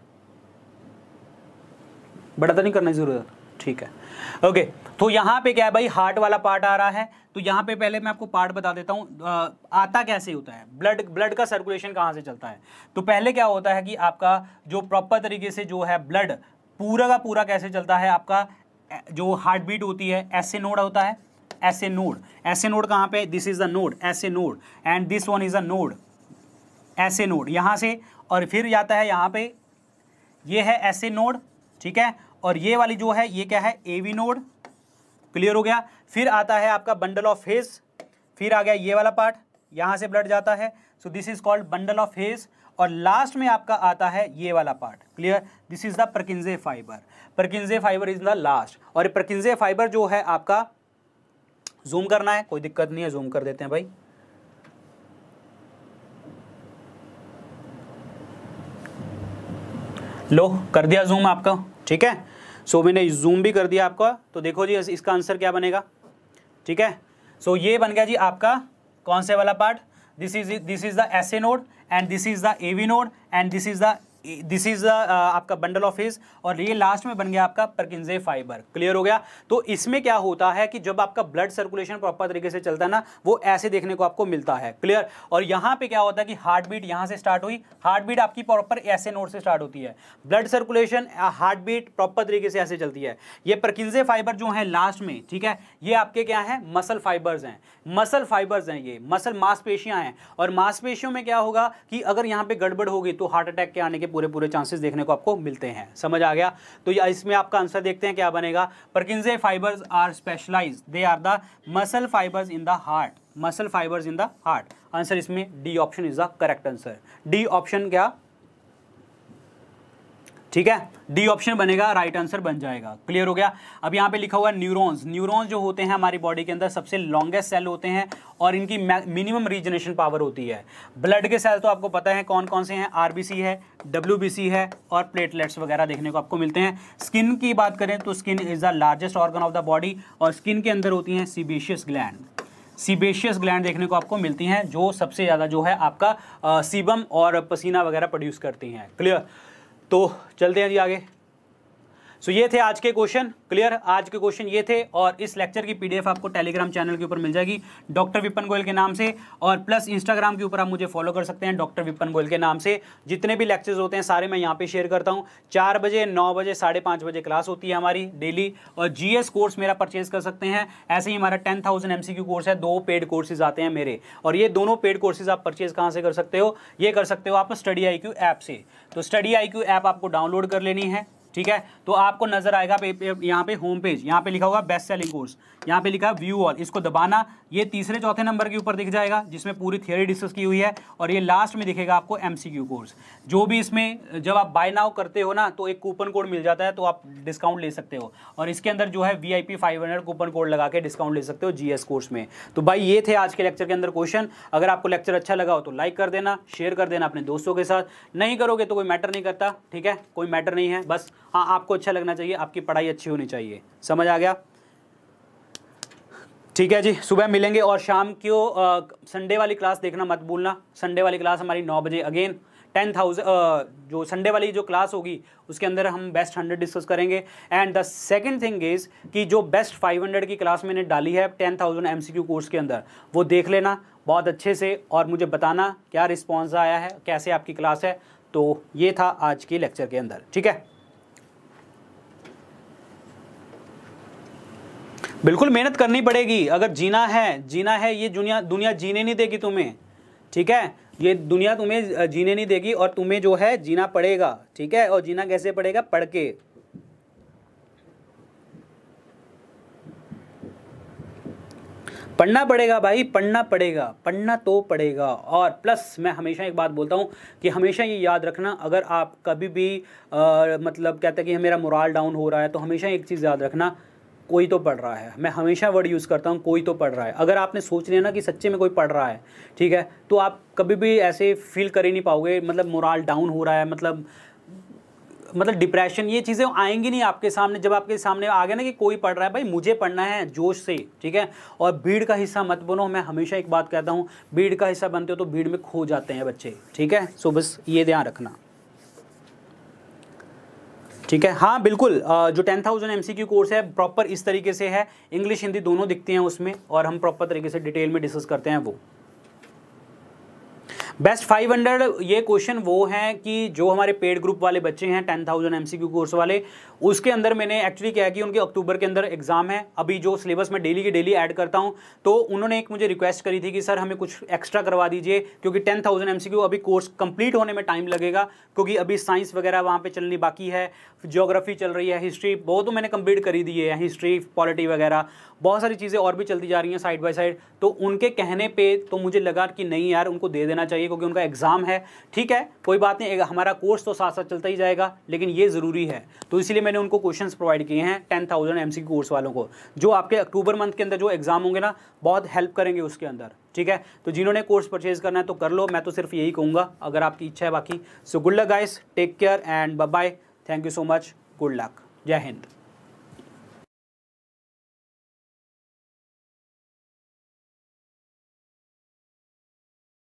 बड़ा तो नहीं करने की ज़रूरत ठीक है ओके तो यहाँ पे क्या है भाई हार्ट वाला पार्ट आ रहा है तो यहाँ पे पहले मैं आपको पार्ट बता देता हूँ आता कैसे होता है ब्लड ब्लड का सर्कुलेशन कहाँ से चलता है तो पहले क्या होता है कि आपका जो प्रॉपर तरीके से जो है ब्लड पूरा का पूरा कैसे चलता है आपका जो हार्ट बीट होती है ऐसे नोड होता है ऐसे नोड ऐसे नोड कहाँ पे this is the node SA node and this one is a node SA node यहाँ से और फिर जाता है यहाँ पे ये यह है ऐसे नोड ठीक है और ये वाली जो है ये क्या है एवी नोड क्लियर हो गया फिर आता है आपका बंडल ऑफ फेस फिर आ गया ये वाला पार्ट यहाँ से ब्लड जाता है so this is called bundle of face और लास्ट में आपका आता है ये वाला part clear this is the Purkinje fiber Purkinje fiber is the last और ये प्रकिंजे फाइबर जो है आपका जूम करना है कोई दिक्कत नहीं है जूम कर देते हैं भाई लो कर दिया जूम आपका ठीक है सो मैंने जूम भी कर दिया आपका तो देखो जी इसका आंसर क्या बनेगा ठीक है सो ये बन गया जी आपका कौन से वाला part this is this is the S A node and this is the A V node and this is the this is uh, आपका बंडल ऑफ हिज और ये लास्ट में बन गया आपका परकिंजे फाइबर क्लियर हो गया तो इसमें क्या होता है कि जब आपका ब्लड सर्कुलेशन प्रॉपर तरीके से चलता है ना वो ऐसे देखने को आपको मिलता है क्लियर और यहाँ पे क्या होता है कि हार्ट बीट यहाँ से स्टार्ट हुई हार्ट बीट आपकी प्रॉपर ऐसे नोट से स्टार्ट होती है blood circulation heart beat proper तरीके से ऐसे चलती है ये परकिंजे फाइबर जो है लास्ट में ठीक है ये आपके क्या है मसल फाइबर्स हैं मसल फाइबर्स हैं ये मसल मांसपेशियां हैं और मांसपेशियों में क्या होगा कि अगर यहाँ पे गड़बड़ होगी तो हार्ट अटैक के आने के पूरे पूरे चांसेस देखने को आपको मिलते हैं समझ आ गया तो इसमें आपका आंसर देखते हैं क्या बनेगा Purkinje fibers are specialise they are the muscle fibers in the heart muscle fibers in the heart answer इसमें D option is the correct answer D option क्या ठीक है डी ऑप्शन बनेगा राइट आंसर बन जाएगा क्लियर हो गया अब यहाँ पे लिखा हुआ न्यूरॉन्स न्यूरॉन्स जो होते हैं हमारी बॉडी के अंदर सबसे लॉन्गेस्ट सेल होते हैं और इनकी मिनिमम रीजनरेशन पावर होती है ब्लड के सेल तो आपको पता है कौन कौन से हैं आरबीसी है डब्ल्यू है और प्लेटलेट्स वगैरह देखने को आपको मिलते हैं स्किन की बात करें तो skin is the largest organ of the body और स्किन के अंदर होती हैं सीबेशियस ग्लैंड सीबेशियस ग्लैंड देखने को आपको मिलती हैं जो सबसे ज़्यादा जो है आपका सीबम और पसीना वगैरह प्रोड्यूस करती हैं क्लियर तो चलते हैं जी आगे सो ये थे आज के क्वेश्चन क्लियर आज के क्वेश्चन ये थे और इस लेक्चर की पीडीएफ आपको टेलीग्राम चैनल के ऊपर मिल जाएगी डॉक्टर विपन गोयल के नाम से और प्लस इंस्टाग्राम के ऊपर आप मुझे फॉलो कर सकते हैं डॉक्टर विपन गोयल के नाम से जितने भी लेक्चर्स होते हैं सारे मैं यहाँ पे शेयर करता हूँ चार बजे नौ बजे साढ़े पाँच बजे क्लास होती है हमारी डेली और जी कोर्स मेरा परचेज कर सकते हैं ऐसे ही हमारा टेन थाउजेंड कोर्स है दो पेड कोर्सेज आते हैं मेरे और ये दोनों पेड कोर्सेज आप परचेज कहाँ से कर सकते हो ये कर सकते हो आप स्टडी आई ऐप से तो स्टडी आई ऐप आपको डाउनलोड कर लेनी है ठीक है तो आपको नजर आएगा यहाँ पे होम पेज यहाँ पे लिखा होगा बेस्ट सेलिंग कोर्स यहाँ पे लिखा है व्यू ऑल इसको दबाना ये तीसरे चौथे नंबर के ऊपर दिख जाएगा जिसमें पूरी थियोरी डिस्कस की हुई है और ये लास्ट में दिखेगा आपको एमसीक्यू कोर्स जो भी इसमें जब आप बाय नाउ करते हो ना तो एक कूपन कोड मिल जाता है तो आप डिस्काउंट ले सकते हो और इसके अंदर जो है वी आई कूपन कोड लगा के डिस्काउंट ले सकते हो जी कोर्स में तो भाई ये थे आज के लेक्चर के अंदर क्वेश्चन अगर आपको लेक्चर अच्छा लगा हो तो लाइक कर देना शेयर कर देना अपने दोस्तों के साथ नहीं करोगे तो कोई मैटर नहीं करता ठीक है कोई मैटर नहीं है बस हाँ आपको अच्छा लगना चाहिए आपकी पढ़ाई अच्छी होनी चाहिए समझ आ गया ठीक है जी सुबह मिलेंगे और शाम को संडे वाली क्लास देखना मत भूलना संडे वाली क्लास हमारी नौ बजे अगेन टेन थाउजेंड जो संडे वाली जो क्लास होगी उसके अंदर हम बेस्ट हंड्रेड डिस्कस करेंगे and the second thing is कि जो बेस्ट फाइव हंड्रेड की क्लास मैंने डाली है ten thousand M C Q course के अंदर वो देख लेना बहुत अच्छे से और मुझे बताना क्या रिस्पॉन्स आया है कैसे आपकी क्लास है तो ये था आज के लेक्चर के अंदर ठीक है बिल्कुल मेहनत करनी पड़ेगी अगर जीना है जीना है ये दुनिया दुनिया जीने नहीं देगी तुम्हें ठीक है ये दुनिया तुम्हें जीने नहीं देगी और तुम्हें जो है जीना पड़ेगा ठीक है और जीना कैसे पड़ेगा पढ़ के पढ़ना पड़ेगा भाई पढ़ना पड़ेगा पढ़ना तो पड़ेगा और प्लस मैं हमेशा एक बात बोलता हूँ कि हमेशा ये याद रखना अगर आप कभी भी आ, मतलब कहते हैं कि मेरा मोरल डाउन हो रहा है तो हमेशा एक चीज़ याद रखना कोई तो पढ़ रहा है मैं हमेशा वर्ड यूज़ करता हूँ कोई तो पढ़ रहा है अगर आपने सोच लिया ना कि सच्चे में कोई पढ़ रहा है ठीक है तो आप कभी भी ऐसे फील कर ही नहीं पाओगे मतलब मोराल डाउन हो रहा है मतलब मतलब डिप्रेशन ये चीज़ें आएंगी नहीं आपके सामने जब आपके सामने आ गया ना कि कोई पढ़ रहा है भाई मुझे पढ़ना है जोश से ठीक है और भीड़ का हिस्सा मत बनो मैं हमेशा एक बात कहता हूँ भीड़ का हिस्सा बनते हो तो भीड़ में खो जाते हैं बच्चे ठीक है सो बस ये ध्यान रखना ठीक है हाँ बिल्कुल जो ten thousand M C Q course है प्रॉपर इस तरीके से है इंग्लिश हिंदी दोनों दिखती हैं उसमें और हम प्रॉपर तरीके से डिटेल में डिस्कस करते हैं वो बेस्ट 500 ये क्वेश्चन वो हैं कि जो हमारे पेड ग्रुप वाले बच्चे हैं 10,000 एमसीक्यू कोर्स वाले उसके अंदर मैंने एक्चुअली क्या कि उनके अक्टूबर के अंदर एग्जाम है अभी जो सिलेबस में डेली की डेली ऐड करता हूँ तो उन्होंने एक मुझे रिक्वेस्ट करी थी कि सर हमें कुछ एक्स्ट्रा करवा दीजिए क्योंकि टेन थाउजेंड अभी कोर्स कंप्लीट होने में टाइम लगेगा क्योंकि अभी साइंस वगैरह वहाँ पर चलनी बाकी है जोग्राफी चल रही है हिस्ट्री बहुत मैंने कंप्लीट करी दी है हिस्ट्री पॉलिटी वगैरह बहुत सारी चीज़ें और भी चलती जा रही हैं साइड बाई साइड तो उनके कहने पे तो मुझे लगा कि नहीं यार उनको दे देना चाहिए क्योंकि उनका एग्ज़ाम है ठीक है कोई बात नहीं हमारा कोर्स तो साथ साथ चलता ही जाएगा लेकिन ये ज़रूरी है तो इसलिए मैंने उनको क्वेश्चन प्रोवाइड किए हैं टेन थाउजेंड एम कोर्स वालों को जो आपके अक्टूबर मंथ के अंदर जो एग्ज़ाम होंगे ना बहुत हेल्प करेंगे उसके अंदर ठीक है तो जिन्होंने कोर्स परचेज करना है तो कर लो मैं तो सिर्फ यही कहूँगा अगर आपकी इच्छा है बाकी so good luck guys take care and bye bye thank you so much good luck जय हिंद